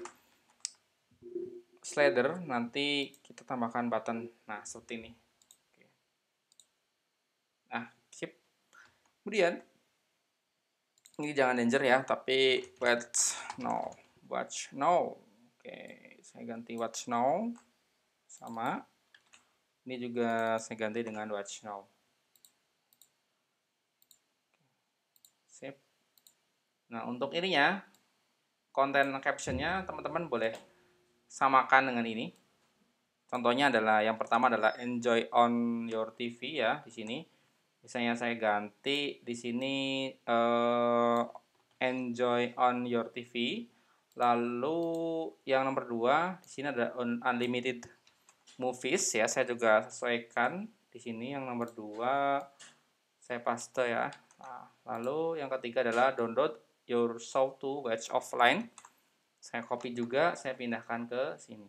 slider nanti kita tambahkan button nah seperti ini nah sip kemudian ini jangan danger ya tapi watch now watch now oke saya ganti watch now sama ini juga saya ganti dengan watch now Nah, untuk ininya, konten captionnya teman-teman boleh samakan dengan ini. Contohnya adalah yang pertama adalah enjoy on your TV ya di sini. Misalnya saya ganti di sini uh, enjoy on your TV. Lalu yang nomor dua di sini ada unlimited movies ya. Saya juga sesuaikan di sini yang nomor dua saya paste ya. Nah, lalu yang ketiga adalah download your show to watch offline saya copy juga saya pindahkan ke sini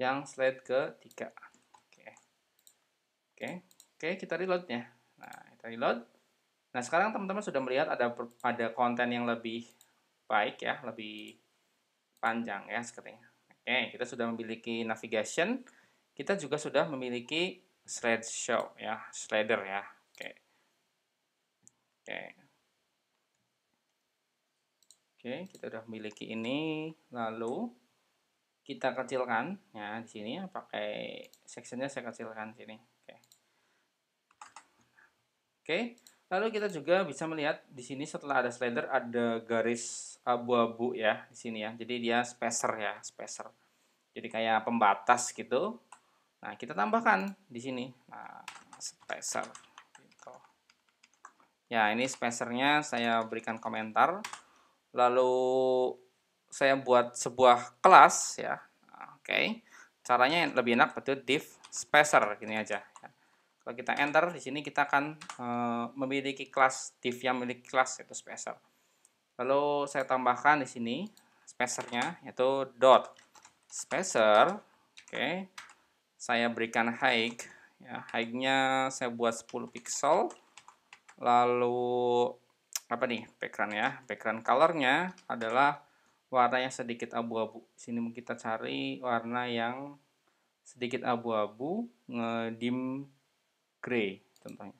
yang slide ke 3 oke oke kita reload ya nah kita reload nah sekarang teman-teman sudah melihat ada ada konten yang lebih baik ya lebih panjang ya sekarang. oke kita sudah memiliki navigation kita juga sudah memiliki slide show ya slider ya oke oke Oke, kita sudah memiliki ini. Lalu kita kecilkan ya di sini ya pakai sectionnya saya kecilkan sini. Oke. Oke. Lalu kita juga bisa melihat di sini setelah ada slider ada garis abu-abu ya di sini ya. Jadi dia spacer ya, spacer. Jadi kayak pembatas gitu. Nah, kita tambahkan di sini. Nah, spacer gitu. Ya, ini spacernya saya berikan komentar lalu saya buat sebuah kelas ya oke okay. caranya yang lebih enak betul div spacer gini aja ya. kalau kita enter di sini kita akan uh, memiliki kelas div yang memiliki kelas yaitu spacer lalu saya tambahkan di sini spacernya yaitu dot spacer oke okay. saya berikan height ya height-nya saya buat 10 pixel lalu apa nih background ya background colornya adalah warna yang sedikit abu-abu sini kita cari warna yang sedikit abu-abu ngedim gray contohnya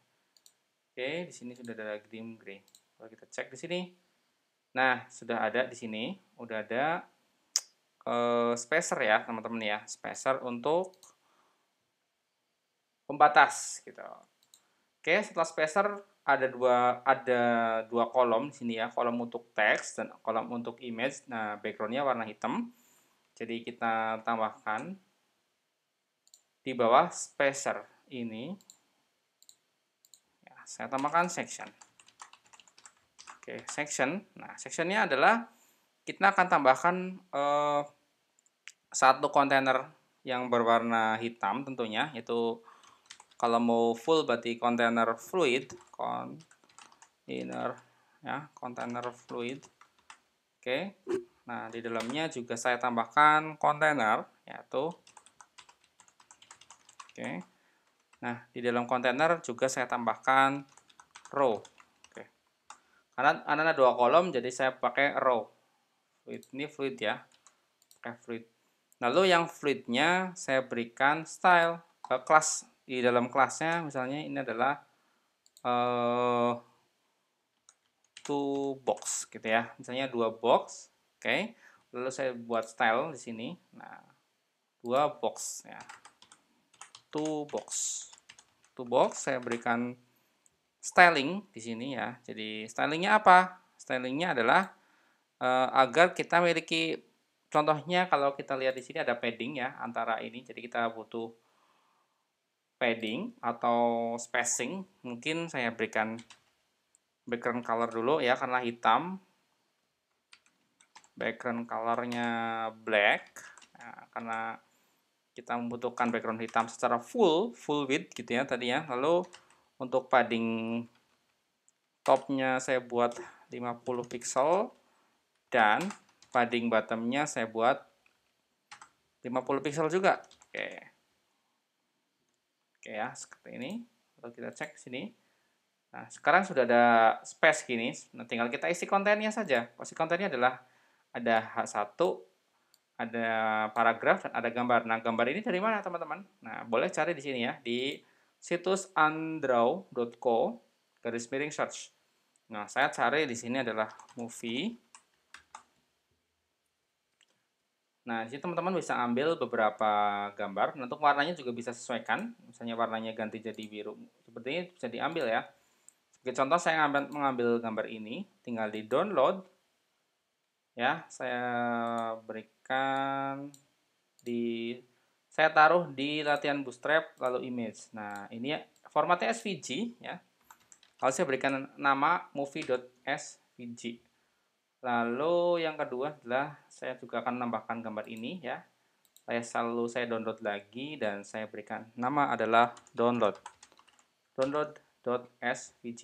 oke di sini sudah ada dim gray kalau kita cek di sini nah sudah ada di sini udah ada uh, spacer ya teman-teman ya spacer untuk pembatas gitu oke setelah spacer ada dua ada dua kolom di sini ya kolom untuk teks dan kolom untuk image nah backgroundnya warna hitam jadi kita tambahkan di bawah spacer ini ya, saya tambahkan section oke section nah sectionnya adalah kita akan tambahkan eh, satu kontainer yang berwarna hitam tentunya itu kalau mau full berarti container fluid kontainer ya container fluid oke okay. nah di dalamnya juga saya tambahkan container yaitu oke okay. nah di dalam container juga saya tambahkan row oke okay. karena ada dua kolom jadi saya pakai row fluid ini fluid ya pakai fluid lalu yang fluidnya saya berikan style ke eh, kelas di dalam kelasnya misalnya ini adalah uh, two box gitu ya misalnya dua box oke okay. lalu saya buat style di sini nah dua box ya two box two box saya berikan styling di sini ya jadi stylingnya apa stylingnya adalah uh, agar kita memiliki contohnya kalau kita lihat di sini ada padding ya antara ini jadi kita butuh padding atau spacing mungkin saya berikan background color dulu ya karena hitam background colornya black nah, karena kita membutuhkan background hitam secara full full width gitu ya tadi ya lalu untuk padding topnya saya buat 50 pixel dan padding bottomnya saya buat 50 pixel juga oke okay. Oke ya, seperti ini. Lalu kita cek sini. Nah, sekarang sudah ada space gini. Nah, tinggal kita isi kontennya saja. Posisi kontennya adalah ada H1, ada paragraf, dan ada gambar. Nah, gambar ini dari mana, teman-teman? Nah, boleh cari di sini ya, di situs undraw.co garis miring search. Nah, saya cari di sini adalah movie Nah, di teman-teman bisa ambil beberapa gambar. Nah, untuk warnanya juga bisa sesuaikan. Misalnya warnanya ganti jadi biru. Seperti ini bisa diambil ya. Sebagai contoh, saya mengambil gambar ini. Tinggal di download. Ya, saya berikan di... Saya taruh di latihan bootstrap, lalu image. Nah, ini ya, formatnya SVG ya. Lalu saya berikan nama movie.svg. Lalu yang kedua adalah saya juga akan menambahkan gambar ini ya. Saya selalu saya download lagi dan saya berikan nama adalah download. download.svg.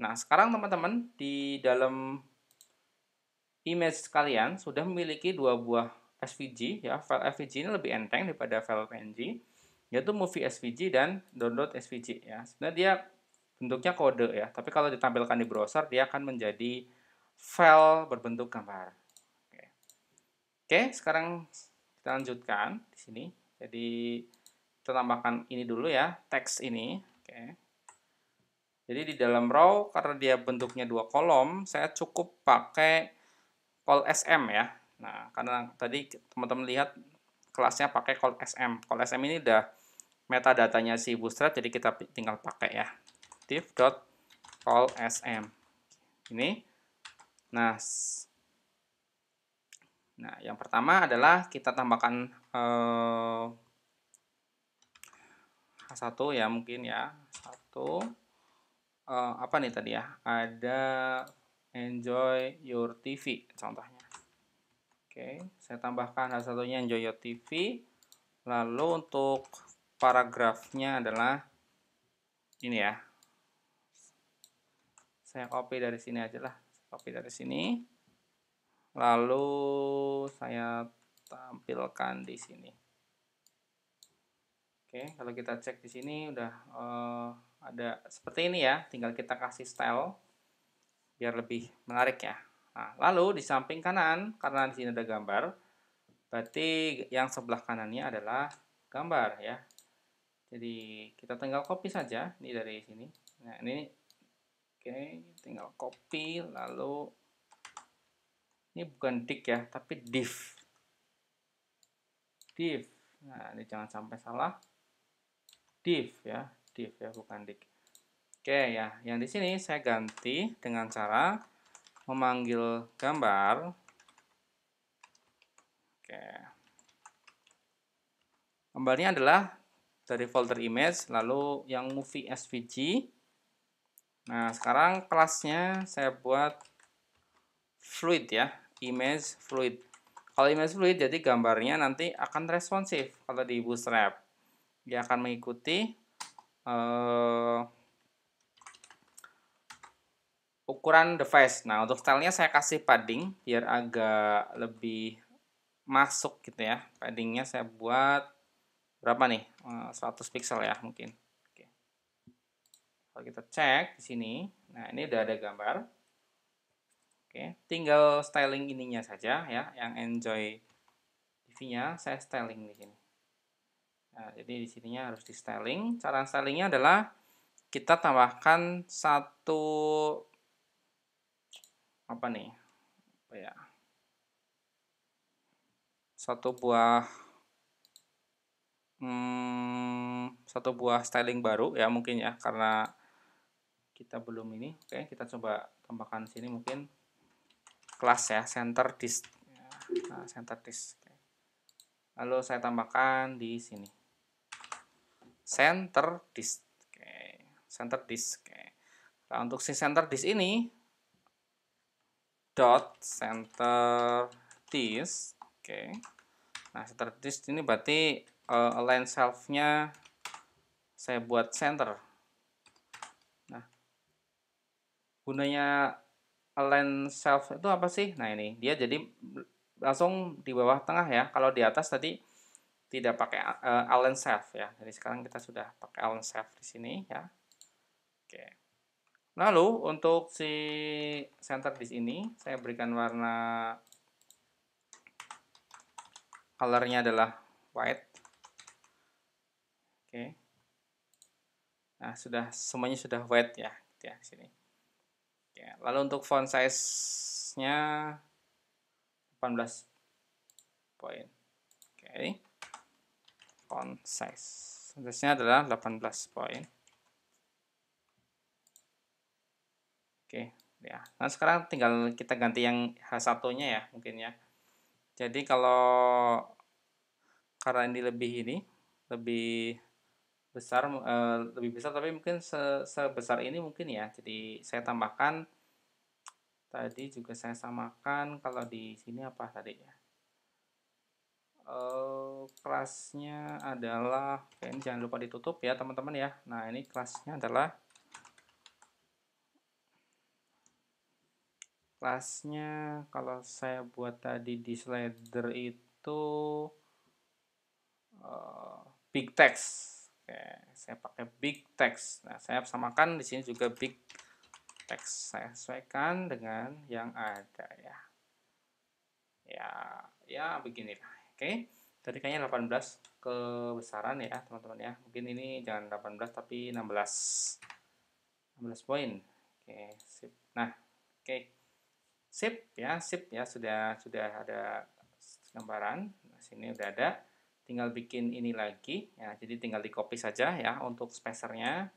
Nah, sekarang teman-teman di dalam image kalian sudah memiliki dua buah SVG ya. File SVG ini lebih enteng daripada file PNG yaitu movie SVG dan download SVG ya. Sebenarnya dia bentuknya kode ya, tapi kalau ditampilkan di browser dia akan menjadi file berbentuk gambar. Oke, Oke sekarang kita lanjutkan di sini. Jadi kita tambahkan ini dulu ya, teks ini. Oke. Jadi di dalam row karena dia bentuknya dua kolom, saya cukup pakai call SM ya. Nah, karena tadi teman-teman lihat kelasnya pakai call SM. Call SM ini udah metadatanya si Bootstrap, jadi kita tinggal pakai ya. sm. Ini Nah, nah yang pertama adalah kita tambahkan eh, H1 ya mungkin ya. Satu eh, apa nih tadi ya? Ada enjoy your TV contohnya. Oke, saya tambahkan H satunya enjoy your TV. Lalu untuk paragrafnya adalah ini ya. Saya copy dari sini aja lah copy dari sini lalu saya tampilkan di sini oke kalau kita cek di sini udah uh, ada seperti ini ya tinggal kita kasih style biar lebih menarik ya nah, lalu di samping kanan karena di sini ada gambar berarti yang sebelah kanannya adalah gambar ya jadi kita tinggal copy saja ini dari sini nah ini oke tinggal copy lalu ini bukan dik ya tapi div div nah ini jangan sampai salah div ya div ya bukan dik. oke ya yang di sini saya ganti dengan cara memanggil gambar oke gambarnya adalah dari folder image lalu yang movie svg Nah, sekarang kelasnya saya buat fluid ya, image fluid. Kalau image fluid, jadi gambarnya nanti akan responsif kalau di bootstrap. Dia akan mengikuti uh, ukuran device. Nah, untuk stylenya saya kasih padding, biar agak lebih masuk gitu ya. Paddingnya saya buat berapa nih? Uh, eh, 100 pixel ya mungkin. Kalau kita cek di sini, nah ini udah ada gambar. Oke, tinggal styling ininya saja ya, yang enjoy TV-nya saya styling di sini. Nah, jadi di sininya harus di styling. Cara stylingnya adalah kita tambahkan satu apa nih? Apa ya? Satu buah hmm, satu buah styling baru ya mungkin ya karena kita belum ini oke kita coba tambahkan sini mungkin kelas ya center disk ya, nah, center disk lalu saya tambahkan di sini center disk oke. center disk oke. nah untuk si center disk ini dot center disk oke nah center disk ini berarti uh, eh, align self nya saya buat center gunanya align self itu apa sih? Nah ini dia jadi langsung di bawah tengah ya. Kalau di atas tadi tidak pakai uh, align self ya. Jadi sekarang kita sudah pakai align self di sini ya. Oke. Lalu untuk si center di sini saya berikan warna colornya adalah white. Oke. Nah, sudah semuanya sudah white ya, gitu ya di sini ya, lalu untuk font size nya 18 poin oke okay. font size font size nya adalah 18 poin oke okay. ya nah sekarang tinggal kita ganti yang H1 nya ya mungkin ya jadi kalau karena ini lebih ini lebih besar uh, lebih besar tapi mungkin se sebesar ini mungkin ya jadi saya tambahkan tadi juga saya samakan kalau di sini apa tadi ya uh, kelasnya adalah oke, ini jangan lupa ditutup ya teman-teman ya nah ini kelasnya adalah kelasnya kalau saya buat tadi di slider itu uh, big text Oke, saya pakai big text. Nah, saya samakan di sini juga big text. Saya sesuaikan dengan yang ada ya. Ya, ya lah. Oke. Tadi kayaknya 18 kebesaran ya, teman-teman ya. Mungkin ini jangan 18 tapi 16. 16 poin. Oke, sip. Nah, oke. Sip ya, sip ya sudah sudah ada gambaran. Nah, sini udah ada tinggal bikin ini lagi ya jadi tinggal di copy saja ya untuk spacernya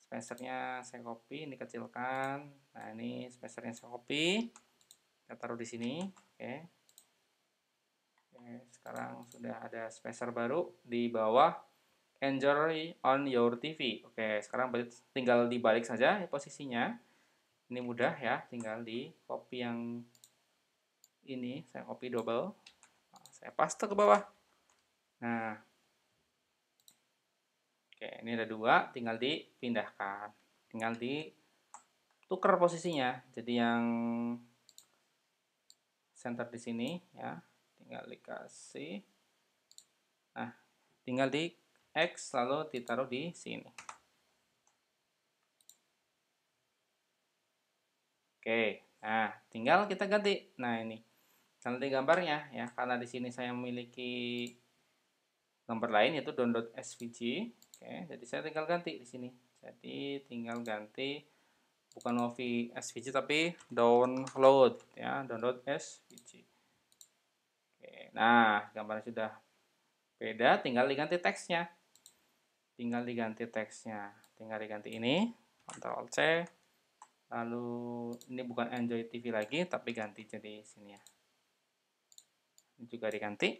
spacernya saya copy ini kecilkan nah ini spacernya saya copy saya taruh di sini oke okay. okay, sekarang sudah ada spacer baru di bawah enjoy on your TV. Oke, sekarang tinggal dibalik saja posisinya. Ini mudah ya, tinggal di copy yang ini, saya copy double. Saya paste ke bawah. Nah, oke ini ada dua, tinggal dipindahkan, tinggal ditukar posisinya. Jadi yang center di sini ya, tinggal dikasih, nah tinggal di X lalu ditaruh di sini. Oke, nah tinggal kita ganti. Nah ini, nanti gambarnya ya, karena di sini saya memiliki gambar lain yaitu download SVG oke jadi saya tinggal ganti di sini jadi tinggal ganti bukan Novi SVG tapi download ya download SVG oke nah gambarnya sudah beda tinggal diganti teksnya tinggal diganti teksnya tinggal diganti ini Ctrl C lalu ini bukan Android TV lagi tapi ganti jadi sini ya ini juga diganti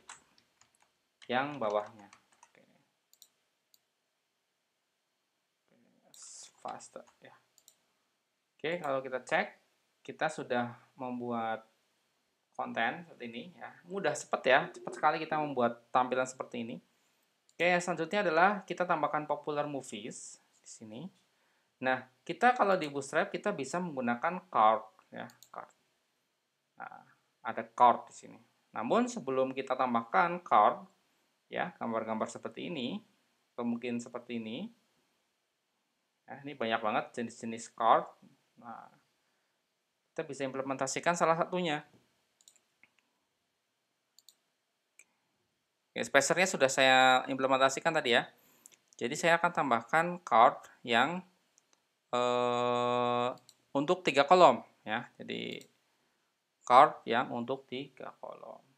yang bawahnya. Oke. ya. Oke, kalau kita cek, kita sudah membuat konten seperti ini ya. Mudah cepat ya, cepat sekali kita membuat tampilan seperti ini. Oke, selanjutnya adalah kita tambahkan popular movies di sini. Nah, kita kalau di Bootstrap kita bisa menggunakan card ya, card. Nah, ada card di sini. Namun sebelum kita tambahkan card, ya gambar-gambar seperti ini atau mungkin seperti ini nah, ini banyak banget jenis-jenis chord nah, kita bisa implementasikan salah satunya Oke, spacernya sudah saya implementasikan tadi ya jadi saya akan tambahkan chord yang eh, untuk tiga kolom ya jadi chord yang untuk tiga kolom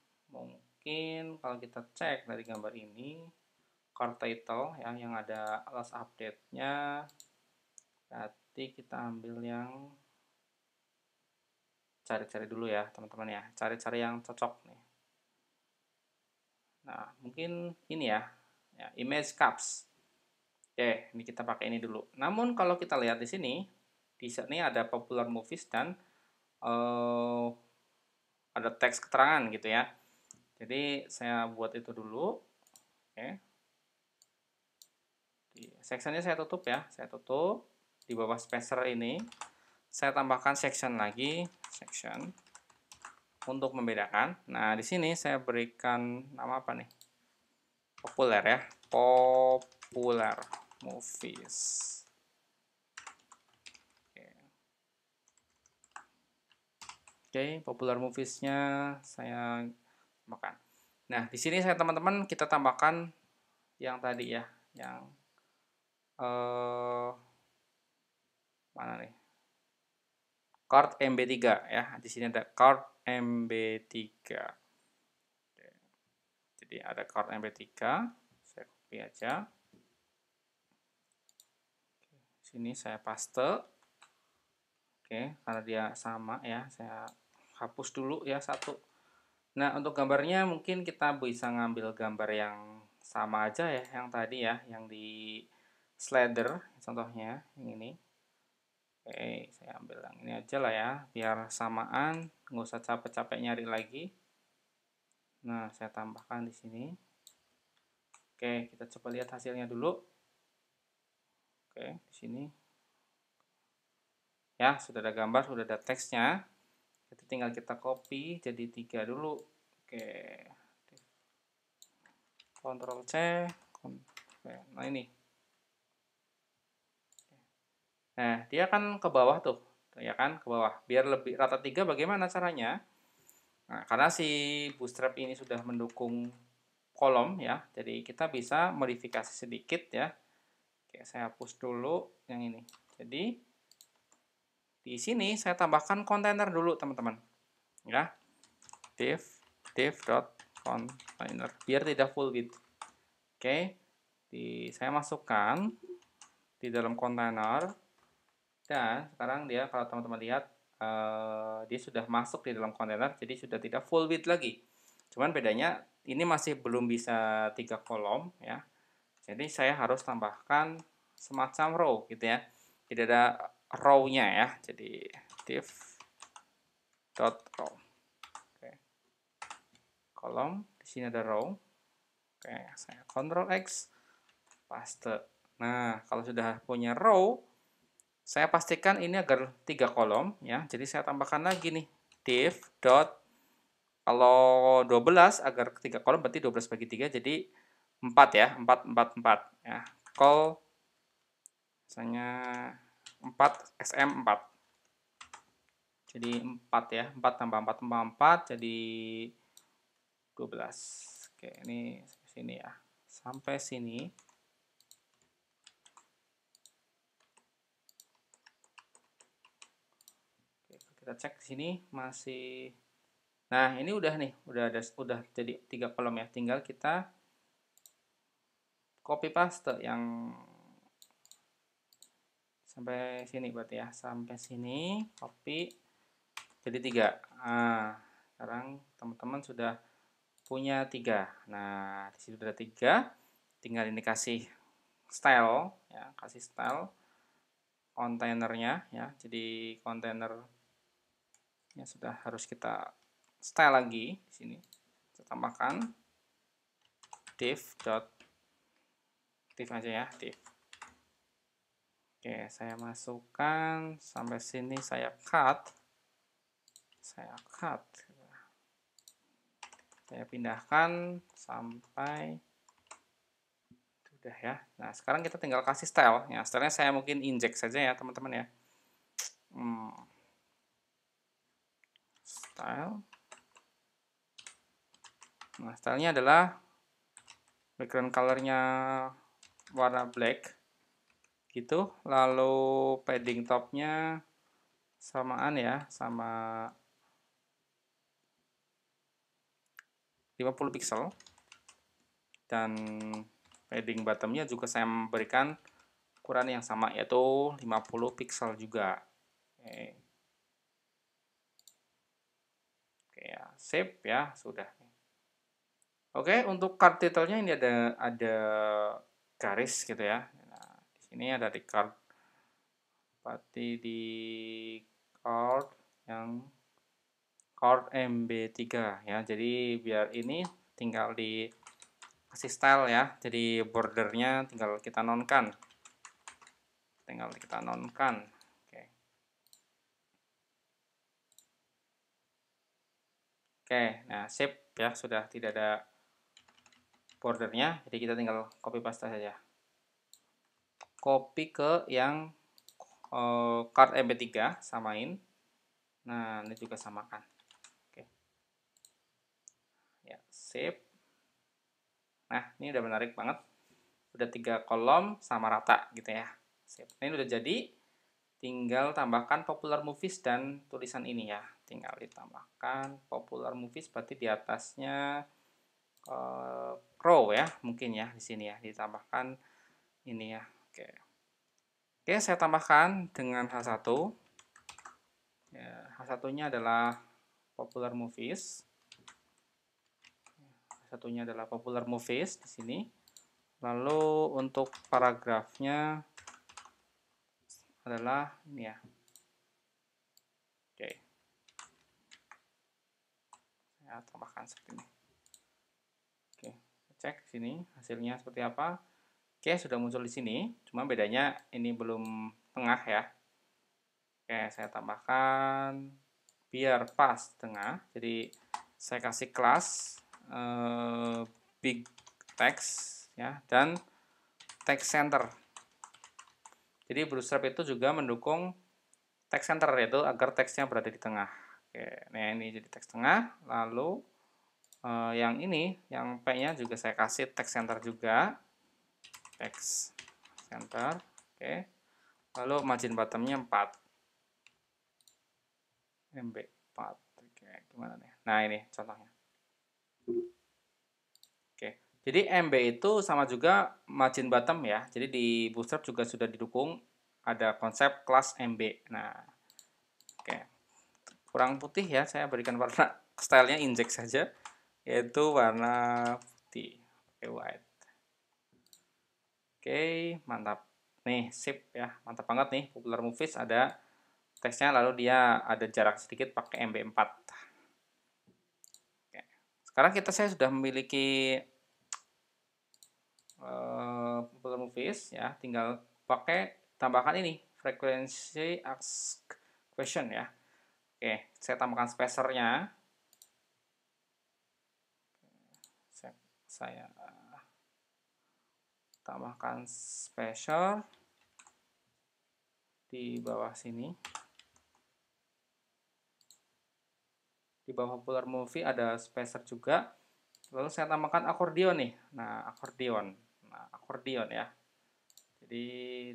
mungkin kalau kita cek dari gambar ini core title ya yang ada alas update-nya berarti kita ambil yang cari-cari dulu ya teman-teman ya cari-cari yang cocok nih nah mungkin ini ya, ya image caps oke ini kita pakai ini dulu namun kalau kita lihat di sini di sini ada popular movies dan uh, ada teks keterangan gitu ya jadi saya buat itu dulu. Oke. Okay. Di sectionnya saya tutup ya, saya tutup di bawah spacer ini. Saya tambahkan section lagi, section untuk membedakan. Nah, di sini saya berikan nama apa nih? Populer ya, populer movies. Oke, okay, popular movies-nya saya makan. Nah, di sini saya teman-teman kita tambahkan yang tadi ya, yang eh, mana nih? Card MB3 ya. Di sini ada card MB3. Jadi ada card MB3. Saya copy aja. Sini saya paste. Oke, karena dia sama ya, saya hapus dulu ya satu. Nah, untuk gambarnya mungkin kita bisa ngambil gambar yang sama aja ya, yang tadi ya, yang di slider contohnya, yang ini. Oke, saya ambil yang ini aja lah ya, biar samaan, nggak usah capek-capek nyari lagi. Nah, saya tambahkan di sini. Oke, kita coba lihat hasilnya dulu. Oke, di sini. Ya, sudah ada gambar, sudah ada teksnya tinggal kita copy jadi tiga dulu oke Ctrl C nah ini nah dia kan ke bawah tuh ya kan ke bawah biar lebih rata tiga bagaimana caranya nah, karena si bootstrap ini sudah mendukung kolom ya jadi kita bisa modifikasi sedikit ya Oke, saya hapus dulu yang ini jadi di sini saya tambahkan kontainer dulu, teman-teman. Ya. div div dot container biar tidak full width. Gitu. Oke. Okay. Di saya masukkan di dalam kontainer dan sekarang dia kalau teman-teman lihat uh, dia sudah masuk di dalam kontainer jadi sudah tidak full width lagi. Cuman bedanya ini masih belum bisa tiga kolom ya. Jadi saya harus tambahkan semacam row gitu ya. Tidak ada row-nya ya. Jadi div dot row. Oke. Kolom, di sini ada row. Oke, saya control X paste. Nah, kalau sudah punya row, saya pastikan ini agar tiga kolom ya. Jadi saya tambahkan lagi nih div dot kalau 12 agar ketiga kolom berarti 12 bagi 3 jadi 4 ya, 4 4 4 ya. Call misalnya 4 SM 4 jadi 4 ya 4 tambah 4 tambah 4 jadi 12 oke ini sini ya sampai sini kita cek di sini masih nah ini udah nih udah ada udah jadi tiga kolom ya tinggal kita copy paste yang sampai sini buat ya sampai sini copy jadi tiga nah, sekarang teman-teman sudah punya tiga nah di sini ada tiga tinggal ini kasih style ya kasih style kontainernya ya jadi kontainer ya sudah harus kita style lagi di sini kita tambahkan div dot div aja ya div Oke, saya masukkan sampai sini saya cut. Saya cut. Saya pindahkan sampai sudah ya. Nah, sekarang kita tinggal kasih style. Ya, stylenya saya mungkin inject saja ya, teman-teman ya. Hmm. Style. Nah, stylenya adalah background color-nya warna black gitu lalu padding topnya samaan ya sama 50 pixel dan padding bottomnya juga saya memberikan ukuran yang sama yaitu 50 pixel juga oke, oke ya save ya sudah oke untuk card detailnya ini ada ada garis gitu ya ini ada record pasti di chord yang chord MB3 ya jadi biar ini tinggal di kasih style ya jadi bordernya tinggal kita nonkan tinggal kita nonkan oke oke nah sip ya sudah tidak ada bordernya jadi kita tinggal copy paste saja copy ke yang eh, card MB3 samain nah ini juga samakan oke ya save nah ini udah menarik banget udah tiga kolom sama rata gitu ya save nah, ini udah jadi tinggal tambahkan popular movies dan tulisan ini ya tinggal ditambahkan popular movies berarti di atasnya uh, row ya mungkin ya di sini ya ditambahkan ini ya Oke. Oke, saya tambahkan dengan H1. Ya, H1-nya adalah popular movies. Satunya adalah popular movies di sini. Lalu untuk paragrafnya adalah ini ya. Oke. Saya tambahkan seperti ini. Oke, cek sini hasilnya seperti apa. Oke, sudah muncul di sini. Cuma bedanya ini belum tengah ya. Oke, saya tambahkan biar pas tengah. Jadi saya kasih kelas eh, big text ya dan text center. Jadi bootstrap itu juga mendukung text center yaitu agar teksnya berada di tengah. Oke, nah ini jadi teks tengah. Lalu eh, yang ini, yang P-nya juga saya kasih text center juga X center oke lalu margin bottomnya 4 MB 4 oke gimana nih nah ini contohnya oke jadi MB itu sama juga margin bottom ya jadi di bootstrap juga sudah didukung ada konsep kelas MB nah oke kurang putih ya saya berikan warna <laughs> stylenya inject saja yaitu warna putih white Oke, mantap. Nih, sip ya. Mantap banget nih. Popular movies ada teksnya lalu dia ada jarak sedikit pakai MB4. Oke. Sekarang kita saya sudah memiliki uh, popular movies ya. Tinggal pakai tambahkan ini frekuensi ask question ya. Oke, saya tambahkan spacernya. Saya tambahkan special di bawah sini di bawah popular movie ada spacer juga lalu saya tambahkan akordeon nih nah akordeon nah akordeon ya jadi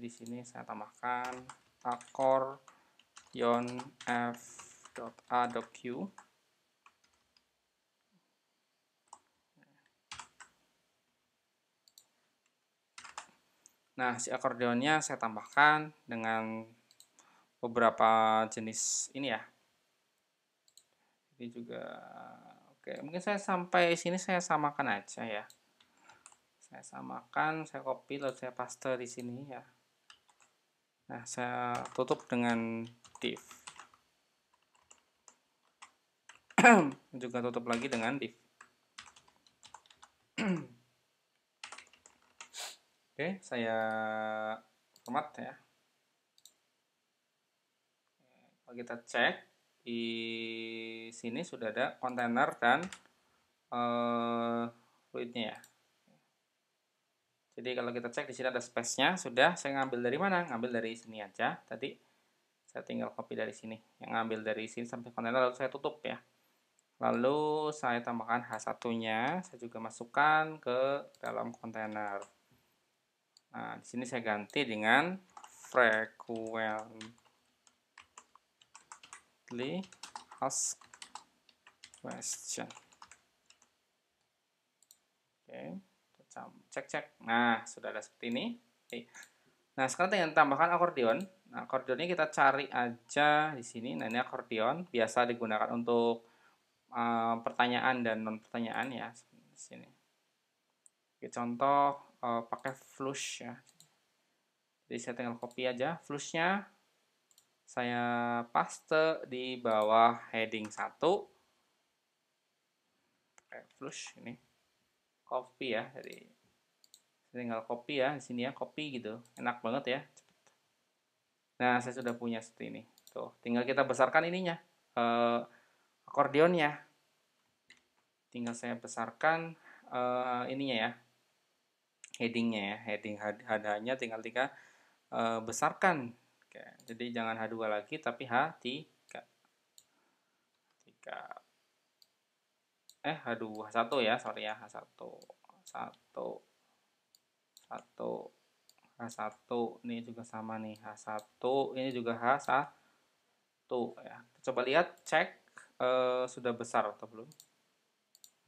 di sini saya tambahkan akordeon f.a.q Nah, si akordeonnya saya tambahkan dengan beberapa jenis ini ya. Ini juga oke, mungkin saya sampai sini saya samakan aja ya. Saya samakan, saya copy lalu saya paste di sini ya. Nah, saya tutup dengan div. <clears throat> juga tutup lagi dengan div. <clears throat> Oke, saya format ya. Kalau kita cek di sini sudah ada kontainer dan uh, fluidnya ya. Jadi kalau kita cek di sini ada space-nya, sudah saya ngambil dari mana? Ngambil dari sini aja. Tadi saya tinggal copy dari sini. Yang ngambil dari sini sampai kontainer lalu saya tutup ya. Lalu saya tambahkan H1-nya, saya juga masukkan ke dalam kontainer. Nah, di sini saya ganti dengan frequently asked question. Oke, cek cek. Nah, sudah ada seperti ini. Oke. Nah, sekarang dengan tambahkan akordeon. Nah, akordeonnya kita cari aja di sini. Nah, ini akordeon biasa digunakan untuk uh, pertanyaan dan non pertanyaan ya di sini. Oke, contoh uh, pakai flush ya. Jadi saya tinggal copy aja flushnya. Saya paste di bawah heading 1. Pakai flush ini. Copy ya. Jadi saya tinggal copy ya di sini ya, copy gitu. Enak banget ya. Nah, saya sudah punya seperti ini. Tuh, tinggal kita besarkan ininya. Uh, eh, akordionnya. Tinggal saya besarkan uh, ininya ya, headingnya ya heading h tinggal tiga e, besarkan Oke, jadi jangan H2 lagi tapi H3 tiga eh H2 H1 ya sorry ya H1 1 satu satu h 1 ini juga sama nih H1 ini juga H1 ya coba lihat cek e, sudah besar atau belum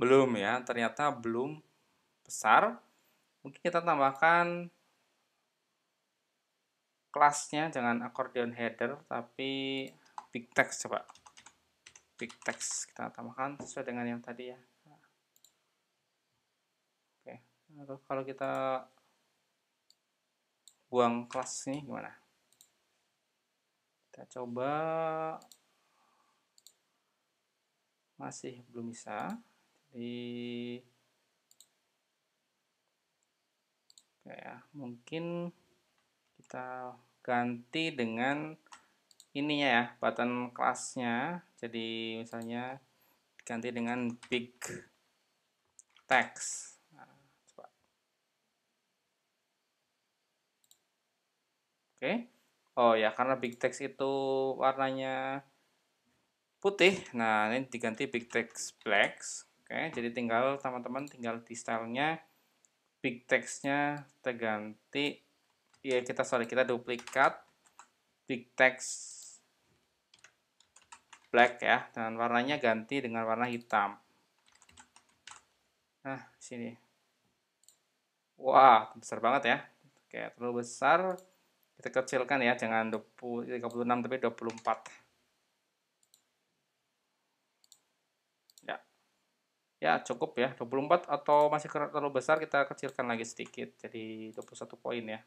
belum ya ternyata belum besar mungkin kita tambahkan kelasnya jangan accordion header tapi big text coba big text kita tambahkan sesuai dengan yang tadi ya oke kalau kita buang kelas ini gimana kita coba masih belum bisa jadi ya mungkin kita ganti dengan ininya ya button kelasnya jadi misalnya ganti dengan big text nah, coba. oke oh ya karena big text itu warnanya putih nah ini diganti big text black oke jadi tinggal teman-teman tinggal di stylenya big textnya kita ganti ya kita sorry kita duplikat big text black ya dengan warnanya ganti dengan warna hitam nah sini wah besar banget ya oke terlalu besar kita kecilkan ya jangan 20, 36 tapi 24 ya cukup ya 24 atau masih terlalu besar kita kecilkan lagi sedikit jadi 21 poin ya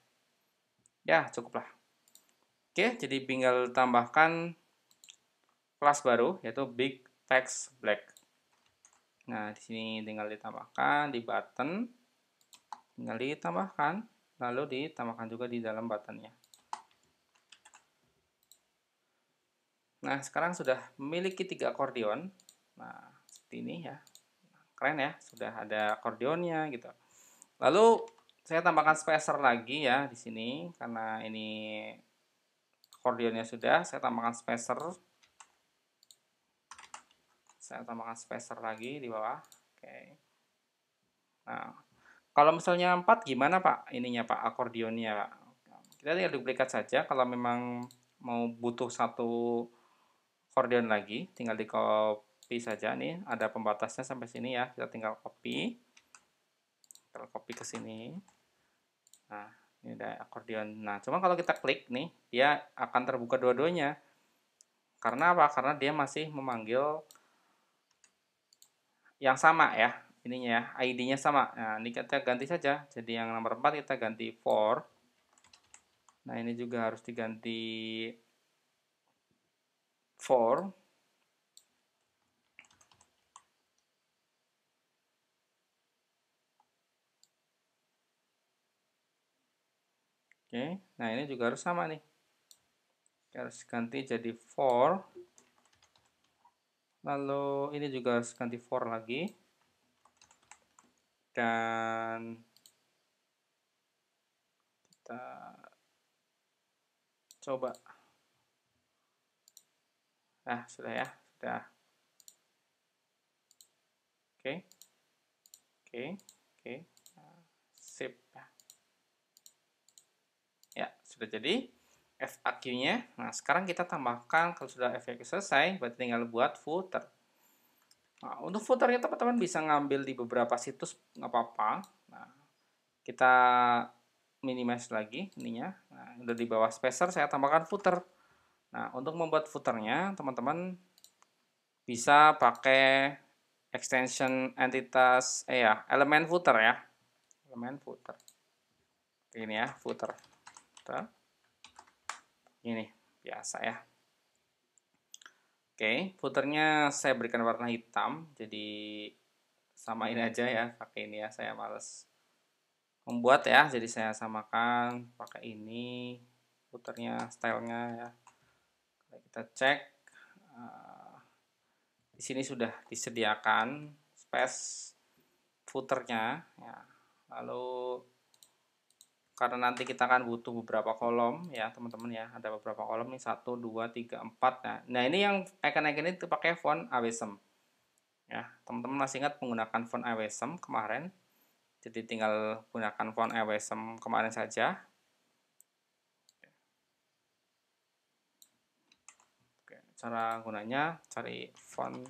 ya cukuplah oke jadi tinggal tambahkan kelas baru yaitu big text black nah di sini tinggal ditambahkan di button tinggal ditambahkan lalu ditambahkan juga di dalam buttonnya nah sekarang sudah memiliki tiga akordeon nah seperti ini ya keren ya sudah ada kordionya gitu lalu saya tambahkan spacer lagi ya di sini karena ini kordionya sudah saya tambahkan spacer saya tambahkan spacer lagi di bawah oke nah kalau misalnya 4 gimana pak ininya pak akordionya pak kita tinggal duplikat saja kalau memang mau butuh satu kordion lagi tinggal di copy copy saja nih ada pembatasnya sampai sini ya kita tinggal copy kalau copy ke sini nah ini ada akordeon nah cuma kalau kita klik nih dia akan terbuka dua-duanya karena apa karena dia masih memanggil yang sama ya ininya ya ID-nya sama nah ini kita ganti saja jadi yang nomor 4 kita ganti for nah ini juga harus diganti for Oke, nah ini juga harus sama nih. Kita harus ganti jadi for. Lalu ini juga harus ganti for lagi. Dan kita coba. Nah, sudah ya, sudah. Oke. Oke, oke. Sudah jadi FAQ-nya. Nah, sekarang kita tambahkan kalau sudah FAQ selesai, berarti tinggal buat footer. Nah, untuk footernya teman-teman bisa ngambil di beberapa situs, nggak apa-apa. Nah, kita minimize lagi ininya. Nah, udah di bawah spacer saya tambahkan footer. Nah, untuk membuat footernya, teman-teman bisa pakai extension entitas eh ya, elemen footer ya. Elemen footer. Ini ya, footer. Ini biasa ya. Oke, footernya saya berikan warna hitam, jadi samain aja ya pakai ini ya, saya males membuat ya, jadi saya samakan pakai ini footernya, stylenya ya. Kita cek, eh, di sini sudah disediakan space footernya, ya. lalu karena nanti kita akan butuh beberapa kolom ya teman-teman ya ada beberapa kolom nih satu dua tiga empat nah, nah ini yang icon-icon ini pakai font AWSM ya teman-teman masih ingat menggunakan font AWSM kemarin jadi tinggal gunakan font AWSM kemarin saja Oke, cara gunanya cari font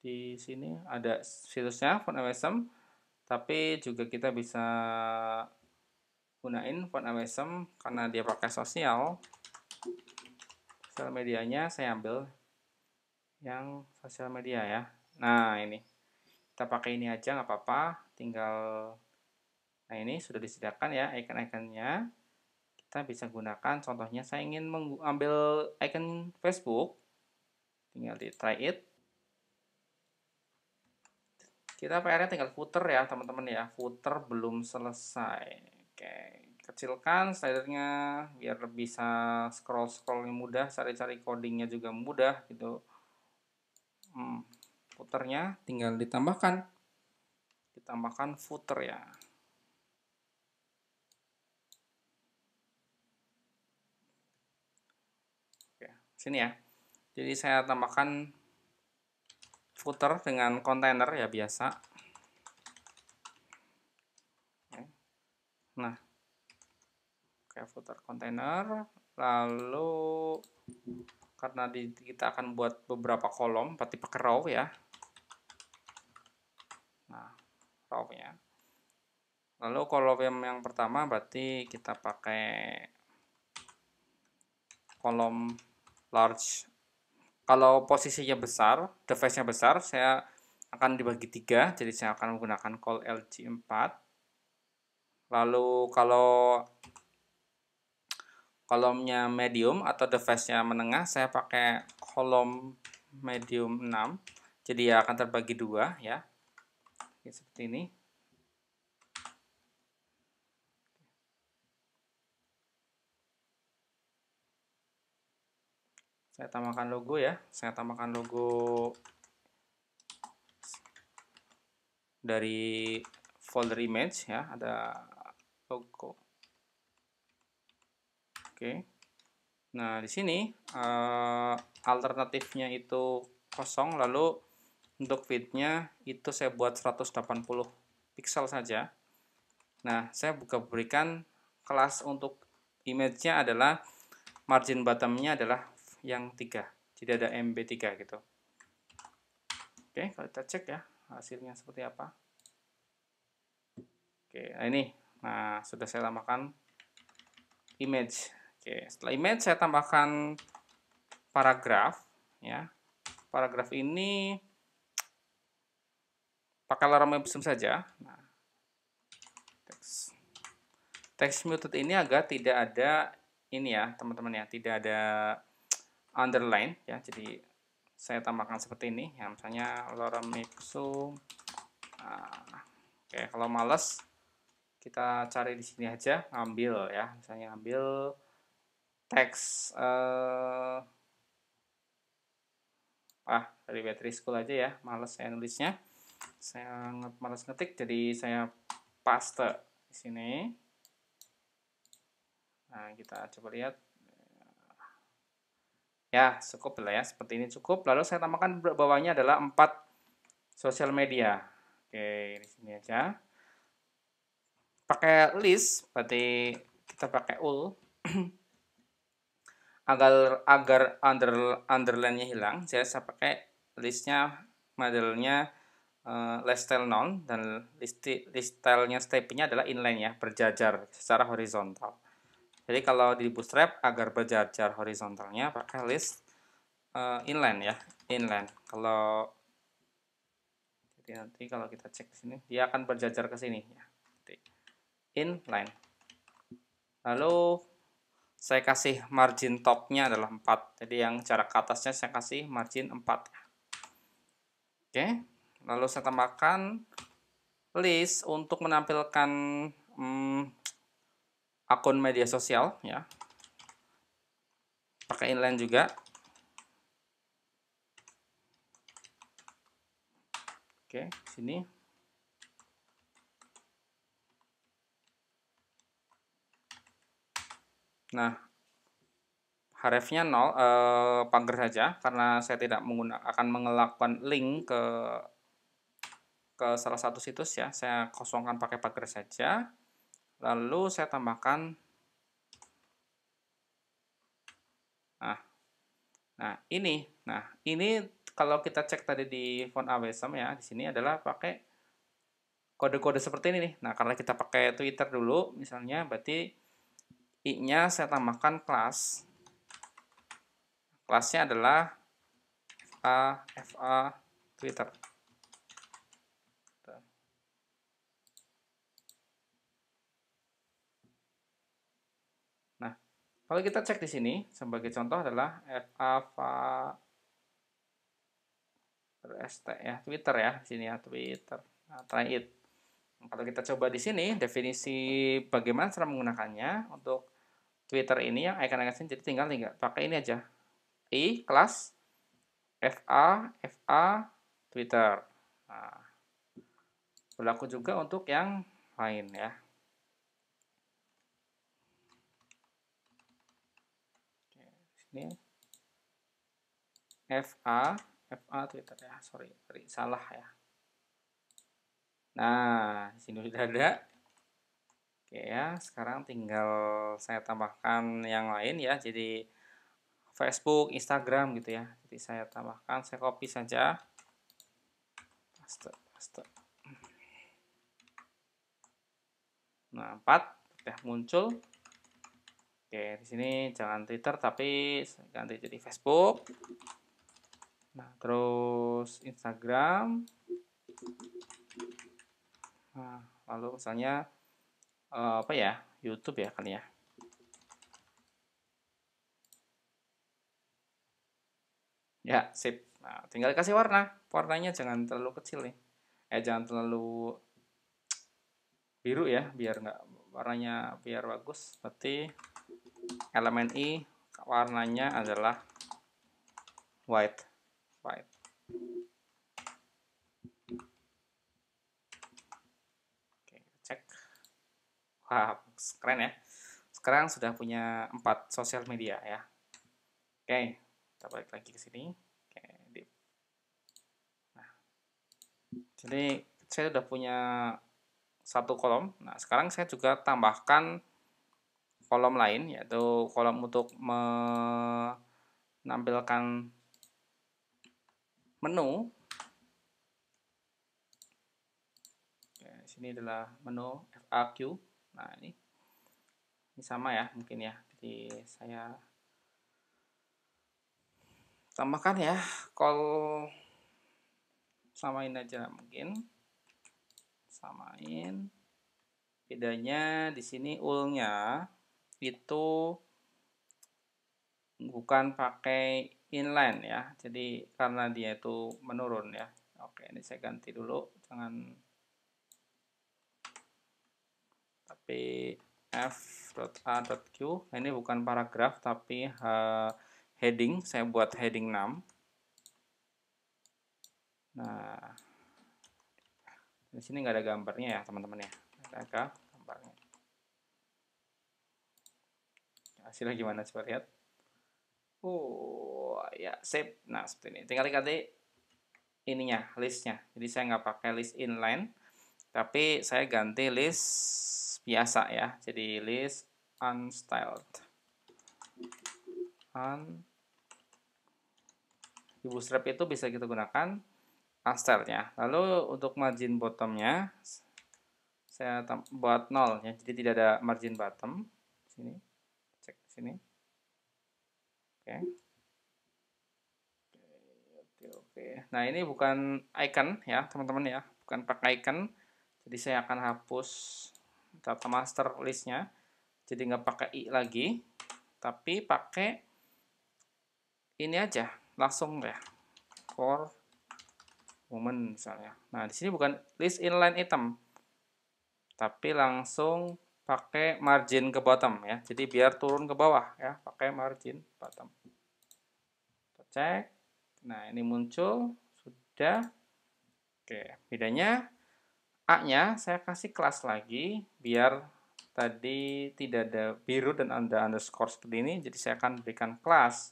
di sini ada situsnya font AWSM tapi juga kita bisa gunain font awesome karena dia pakai sosial sosial medianya saya ambil yang sosial media ya nah ini kita pakai ini aja nggak apa-apa tinggal nah ini sudah disediakan ya icon-iconnya kita bisa gunakan contohnya saya ingin mengambil icon Facebook tinggal di try it kita PR-nya tinggal footer ya, teman-teman ya. Footer belum selesai. Oke, kecilkan slidernya biar bisa scroll-scrollnya mudah, cari-cari codingnya juga mudah gitu. Hmm, footernya tinggal ditambahkan. Ditambahkan footer ya. Oke, sini ya. Jadi saya tambahkan footer dengan kontainer ya biasa. Nah, kayak footer kontainer, lalu karena di, kita akan buat beberapa kolom, berarti pakai row ya. Nah, row-nya. Lalu kolom yang pertama berarti kita pakai kolom large kalau posisinya besar, device-nya besar, saya akan dibagi tiga, jadi saya akan menggunakan call LG4. Lalu kalau kolomnya medium atau device-nya menengah, saya pakai kolom medium 6. Jadi ya akan terbagi dua ya. Oke, seperti ini. saya tambahkan logo ya saya tambahkan logo dari folder image ya ada logo oke nah di sini uh, alternatifnya itu kosong lalu untuk fitnya itu saya buat 180 pixel saja nah saya buka berikan kelas untuk image-nya adalah margin bottom-nya adalah yang 3. Jadi ada MB3 gitu. Oke, kalau kita cek ya hasilnya seperti apa. Oke, nah ini. Nah, sudah saya tambahkan image. Oke, setelah image saya tambahkan paragraf ya. Paragraf ini pakai lorem ipsum saja. Nah, teks text muted ini agak tidak ada ini ya, teman-teman ya, tidak ada underline ya jadi saya tambahkan seperti ini ya misalnya Lorem nah, oke kalau males kita cari di sini aja ambil ya misalnya ambil teks eh, ah dari battery school aja ya males saya nulisnya saya males ngetik jadi saya paste di sini nah kita coba lihat Ya, cukup lah ya. Seperti ini cukup. Lalu saya tambahkan bawahnya adalah empat sosial media. Oke, di sini aja. Pakai list, berarti kita pakai ul. <clears throat> agar agar under underline-nya hilang, jadi saya pakai listnya modelnya uh, eh, list style non dan list list stylenya stepnya adalah inline ya berjajar secara horizontal. Jadi kalau di bootstrap agar berjajar horizontalnya pakai list uh, eh, inline ya, inline. Kalau jadi nanti kalau kita cek di sini dia akan berjajar ke sini ya. Inline. Lalu saya kasih margin topnya adalah 4. Jadi yang jarak ke atasnya saya kasih margin 4 ya. Oke. Lalu saya tambahkan list untuk menampilkan hmm, akun media sosial ya pakai inline juga oke sini nah harfnya nol eh, pagar saja karena saya tidak menggunakan akan mengelakkan link ke ke salah satu situs ya saya kosongkan pakai pagar saja lalu saya tambahkan nah nah ini nah ini kalau kita cek tadi di font awesome ya di sini adalah pakai kode-kode seperti ini nih nah karena kita pakai Twitter dulu misalnya berarti i-nya saya tambahkan kelas kelasnya adalah fa fa Twitter Kalau kita cek di sini, sebagai contoh adalah fa RST ya, Twitter ya, di sini ya, Twitter. Nah, try it. Kalau kita coba di sini, definisi bagaimana cara menggunakannya untuk Twitter ini yang icon icon jadi tinggal tinggal pakai ini aja. I kelas FA FA Twitter. Nah, berlaku juga untuk yang lain ya. ini FA FA Twitter ya sorry, sorry salah ya nah sini sudah ada oke ya sekarang tinggal saya tambahkan yang lain ya jadi Facebook Instagram gitu ya jadi saya tambahkan saya copy saja paste paste nah empat sudah muncul Oke, di sini jangan Twitter tapi ganti jadi Facebook. Nah, terus Instagram. Nah, lalu misalnya eh, apa ya? YouTube ya kali ya. Ya, sip. Nah, tinggal kasih warna. Warnanya jangan terlalu kecil nih. Eh, jangan terlalu biru ya, biar nggak warnanya biar bagus. Berarti elemen i warnanya adalah white white Oke, cek wah keren ya sekarang sudah punya empat sosial media ya Oke, kita balik lagi ke sini. Oke, deep. Nah, jadi saya sudah punya satu kolom. Nah, sekarang saya juga tambahkan kolom lain yaitu kolom untuk menampilkan menu Oke, sini adalah menu FAQ nah ini ini sama ya mungkin ya jadi saya tambahkan ya call samain aja mungkin samain bedanya di sini ulnya itu bukan pakai inline ya. Jadi karena dia itu menurun ya. Oke, ini saya ganti dulu jangan tapi f.a.q ini bukan paragraf tapi uh, heading saya buat heading 6 nah di sini nggak ada gambarnya ya teman-teman ya ada hasilnya gimana coba lihat oh ya save nah seperti ini tinggal ganti ininya listnya jadi saya nggak pakai list inline tapi saya ganti list biasa ya jadi list unstyled un di bootstrap itu bisa kita gunakan unstyled-nya lalu untuk margin bottomnya saya buat nol ya jadi tidak ada margin bottom sini sini oke okay. oke oke nah ini bukan icon ya teman-teman ya bukan pakai icon jadi saya akan hapus data master listnya jadi nggak pakai i lagi tapi pakai ini aja langsung ya for woman misalnya nah di sini bukan list inline item tapi langsung pakai margin ke bottom ya. Jadi biar turun ke bawah ya, pakai margin bottom. Kita cek. Nah, ini muncul sudah. Oke, bedanya A-nya saya kasih kelas lagi biar tadi tidak ada biru dan ada underscore seperti ini. Jadi saya akan berikan kelas.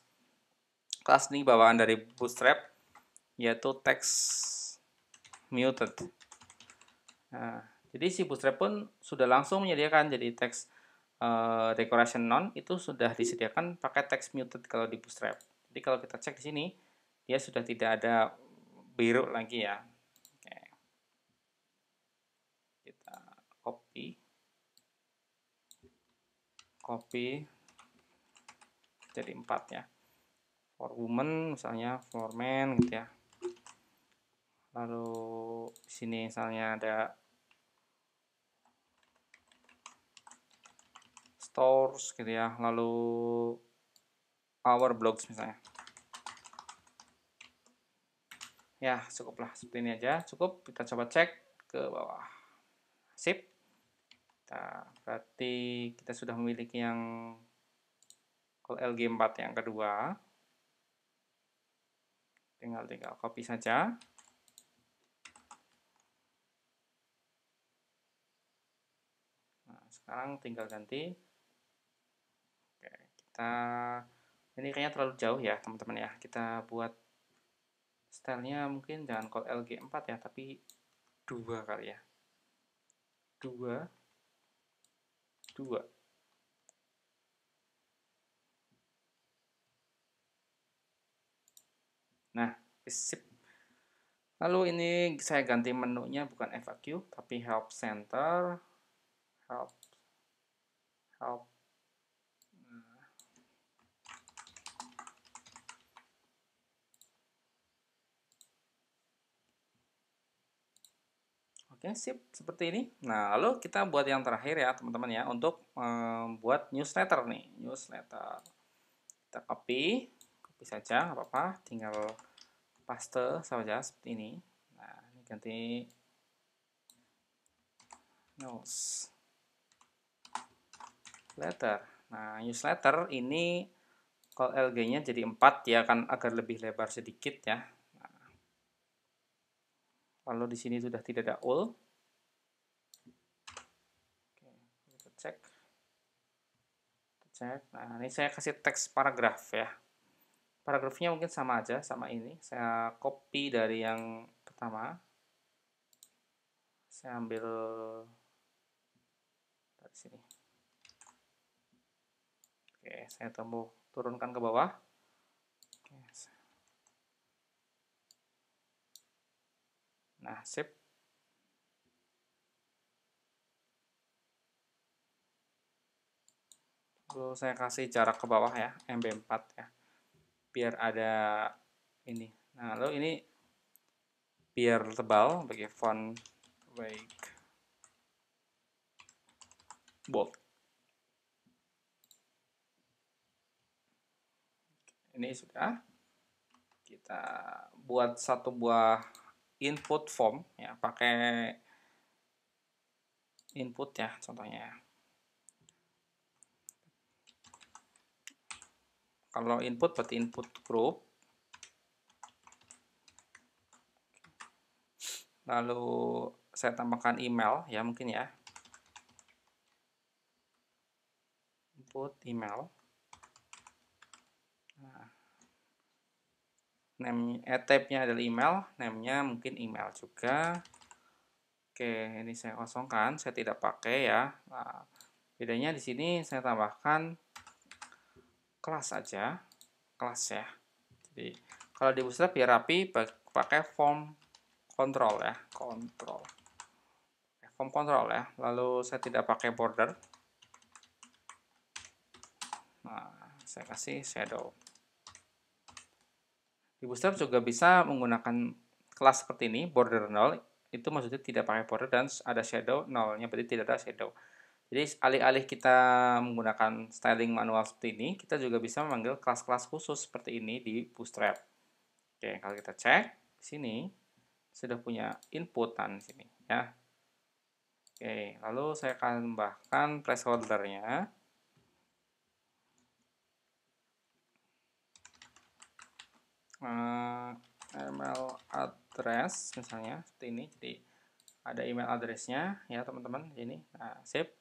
Kelas ini bawaan dari Bootstrap yaitu text muted. Nah, jadi si Bootstrap pun sudah langsung menyediakan jadi teks uh, decoration non itu sudah disediakan pakai teks muted kalau di Bootstrap. Jadi kalau kita cek di sini dia sudah tidak ada biru lagi ya. Oke. Kita copy copy jadi empat ya for woman misalnya for men gitu ya lalu di sini misalnya ada stores gitu ya lalu our blogs misalnya ya cukuplah seperti ini aja cukup kita coba cek ke bawah sip kita, nah, berarti kita sudah memiliki yang LG4 yang kedua tinggal tinggal copy saja nah, sekarang tinggal ganti kita ini kayaknya terlalu jauh ya teman-teman ya kita buat stylenya mungkin jangan call LG4 ya tapi dua kali ya dua dua nah sip lalu ini saya ganti menunya bukan FAQ tapi help center help help Oke, sip, seperti ini. Nah, lalu kita buat yang terakhir ya, teman-teman ya, untuk membuat eh, newsletter nih, newsletter. Kita copy, copy saja, nggak apa-apa, tinggal paste saja seperti ini. Nah, ini ganti letter. Nah, newsletter ini kalau LG-nya jadi 4 ya kan agar lebih lebar sedikit ya. Kalau di sini sudah tidak ada all. Oke, kita cek. Kita cek. Nah, ini saya kasih teks paragraf ya. Paragrafnya mungkin sama aja, sama ini. Saya copy dari yang pertama. Saya ambil dari sini. Oke, saya tombol turunkan ke bawah. Nah, sip. Lalu saya kasih jarak ke bawah ya, MB4 ya. Biar ada ini. Nah, lalu ini biar tebal bagi font wake bold. Ini sudah kita buat satu buah input form ya pakai input ya contohnya kalau input berarti input group lalu saya tambahkan email ya mungkin ya input email name eh, nya adalah email, namenya mungkin email juga. Oke, ini saya kosongkan, saya tidak pakai ya. Nah, bedanya di sini saya tambahkan kelas aja, kelas ya. Jadi kalau di bootstrap biar rapi pakai form control ya, control. Form control ya. Lalu saya tidak pakai border. Nah, saya kasih shadow di Bootstrap juga bisa menggunakan kelas seperti ini, border 0, itu maksudnya tidak pakai border dan ada shadow 0-nya, berarti tidak ada shadow. Jadi alih-alih kita menggunakan styling manual seperti ini, kita juga bisa memanggil kelas-kelas khusus seperti ini di Bootstrap. Oke, kalau kita cek, sini sudah punya inputan sini ya. Oke, lalu saya akan tambahkan placeholdernya. Eh, email address misalnya seperti ini jadi ada email addressnya ya teman-teman ini nah, sip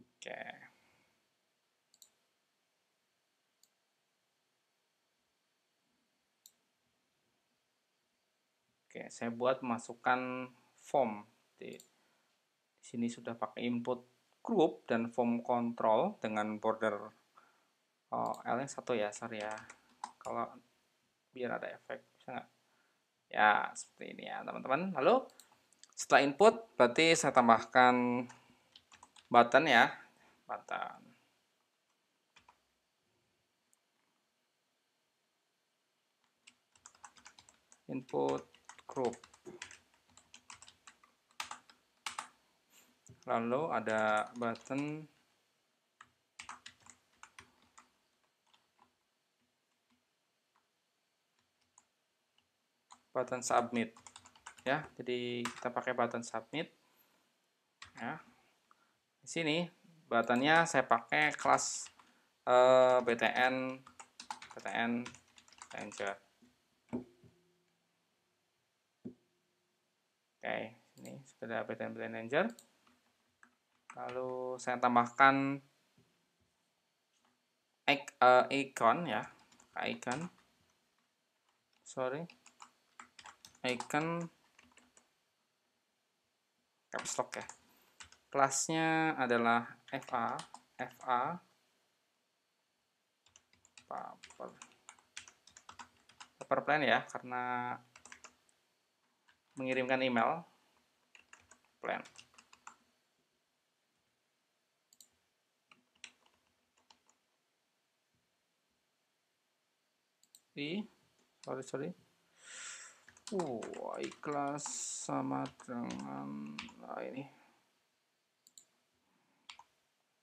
oke Oke, saya buat masukkan form. Di, sini sudah pakai input group dan form control dengan border oh, eh, l satu ya, sorry ya. Kalau biar ada efek bisa nggak ya seperti ini ya teman-teman lalu setelah input berarti saya tambahkan button ya button input group lalu ada button button submit ya jadi kita pakai button submit ya di sini buttonnya saya pakai kelas eh, btn btn danger oke ini sudah btn btn danger lalu saya tambahkan eh, icon ya icon sorry icon caps lock ya kelasnya adalah fa fa paper paper plan ya karena mengirimkan email plan i sorry sorry Wah, ikhlas sama dengan nah ini.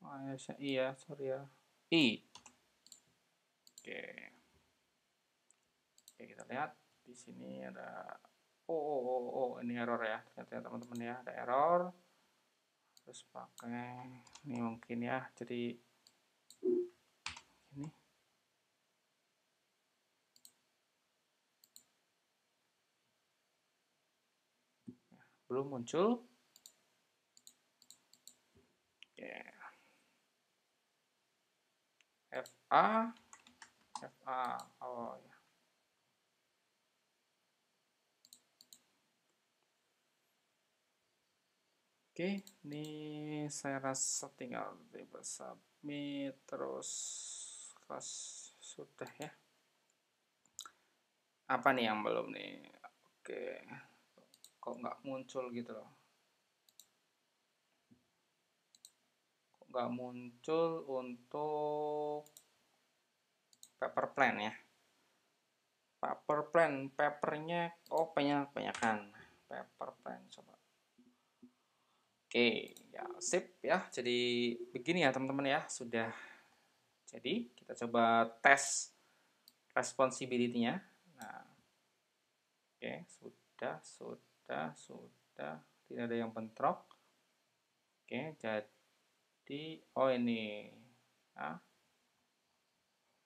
Ah, ya, iya, sorry ya. I. Oke. Oke, kita lihat di sini ada oh oh oh, oh. oh ini error ya. Ternyata ya, teman-teman ya, ada error. Terus pakai ini mungkin ya. Jadi ini belum muncul. Yeah. FA, FA, oh ya. Oke, ini saya rasa tinggal di submit terus kelas sudah ya. Apa nih yang belum nih? Oke. Okay kok nggak muncul gitu loh kok nggak muncul untuk paper plan ya paper plan papernya oh banyak banyakan paper plan coba oke ya sip ya jadi begini ya teman-teman ya sudah jadi kita coba tes responsibility-nya. Nah, oke, sudah, sudah sudah sudah tidak ada yang bentrok oke jadi oh ini nah,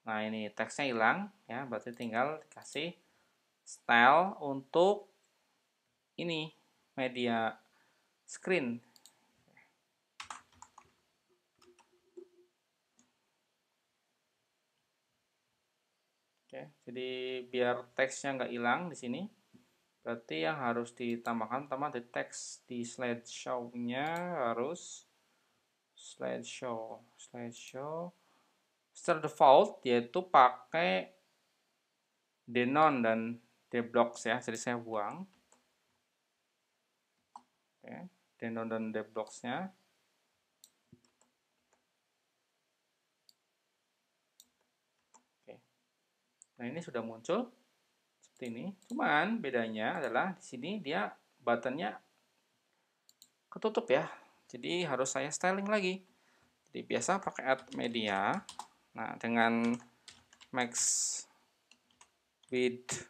nah ini teksnya hilang ya berarti tinggal dikasih style untuk ini media screen Oke, jadi biar teksnya nggak hilang di sini, Berarti yang harus ditambahkan teman di teks di slideshow-nya harus slideshow, slideshow. Secara default yaitu pakai denon dan deblocks ya, jadi saya buang. Oke, denon dan deblocks-nya. Nah, ini sudah muncul seperti ini. Cuman bedanya adalah di sini dia buttonnya ketutup ya. Jadi harus saya styling lagi. Jadi biasa pakai add media. Nah, dengan max width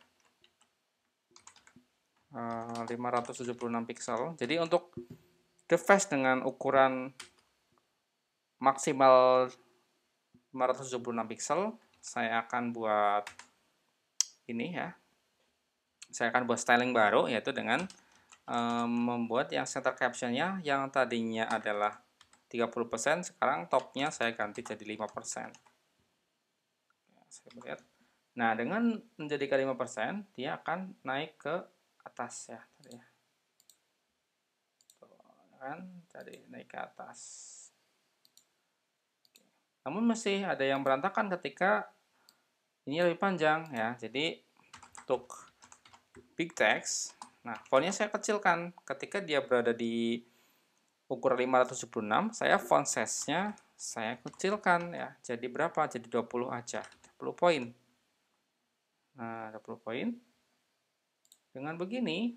576 eh, pixel. Jadi untuk device dengan ukuran maksimal 576 pixel, saya akan buat ini ya saya akan buat styling baru yaitu dengan um, membuat yang center captionnya yang tadinya adalah 30% sekarang topnya saya ganti jadi 5% ya, saya lihat nah dengan menjadikan 5% dia akan naik ke atas ya tadi ya kan tadi naik ke atas namun masih ada yang berantakan ketika ini lebih panjang ya jadi untuk big text. Nah, fontnya saya kecilkan. Ketika dia berada di ukuran 576, saya font size-nya saya kecilkan ya. Jadi berapa? Jadi 20 aja. 20 poin. Nah, 20 poin. Dengan begini,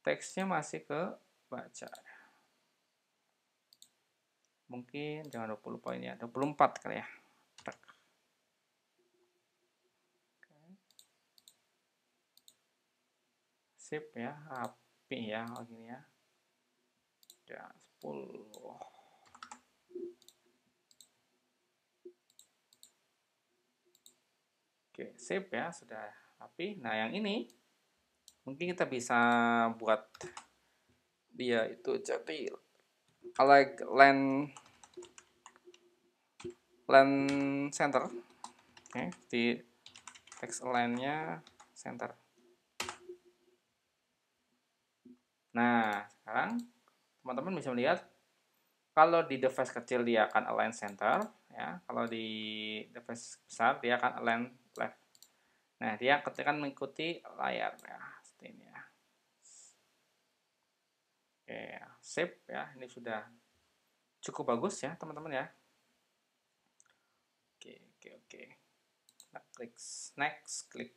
teksnya masih kebaca. Mungkin jangan 20 poin ya, 24 kali ya. sip ya api ya oke gini ya ya 10 Oke, sip ya, sudah rapi. Nah, yang ini mungkin kita bisa buat dia itu jadi like land land center. Oke, di text line-nya center. Nah, sekarang teman-teman bisa melihat kalau di device kecil dia akan align center, ya. Kalau di device besar dia akan align left. Nah, dia ketika mengikuti layar ya, seperti ini ya. Oke, sip ya. Ini sudah cukup bagus ya, teman-teman ya. Oke, oke, oke. Kita klik next, klik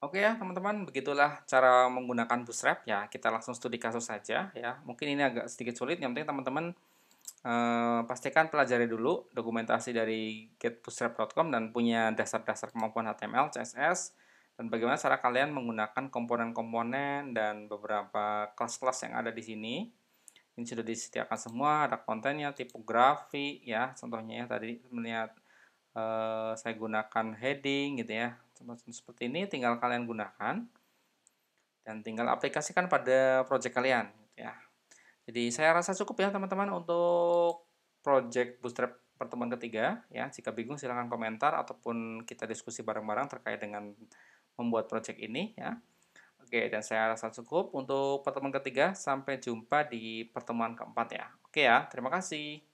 Oke ya teman-teman, begitulah cara menggunakan bootstrap ya. Kita langsung studi kasus saja ya. Mungkin ini agak sedikit sulit, yang penting teman-teman eh, pastikan pelajari dulu dokumentasi dari getbootstrap.com dan punya dasar-dasar kemampuan HTML, CSS, dan bagaimana cara kalian menggunakan komponen-komponen dan beberapa kelas-kelas yang ada di sini. Ini sudah disediakan semua, ada kontennya, tipografi ya, contohnya ya tadi melihat eh, saya gunakan heading gitu ya, seperti ini tinggal kalian gunakan dan tinggal aplikasikan pada project kalian gitu ya. Jadi saya rasa cukup ya teman-teman untuk project bootstrap pertemuan ketiga ya. Jika bingung silahkan komentar ataupun kita diskusi bareng-bareng terkait dengan membuat project ini ya. Oke, dan saya rasa cukup untuk pertemuan ketiga. Sampai jumpa di pertemuan keempat ya. Oke ya, terima kasih.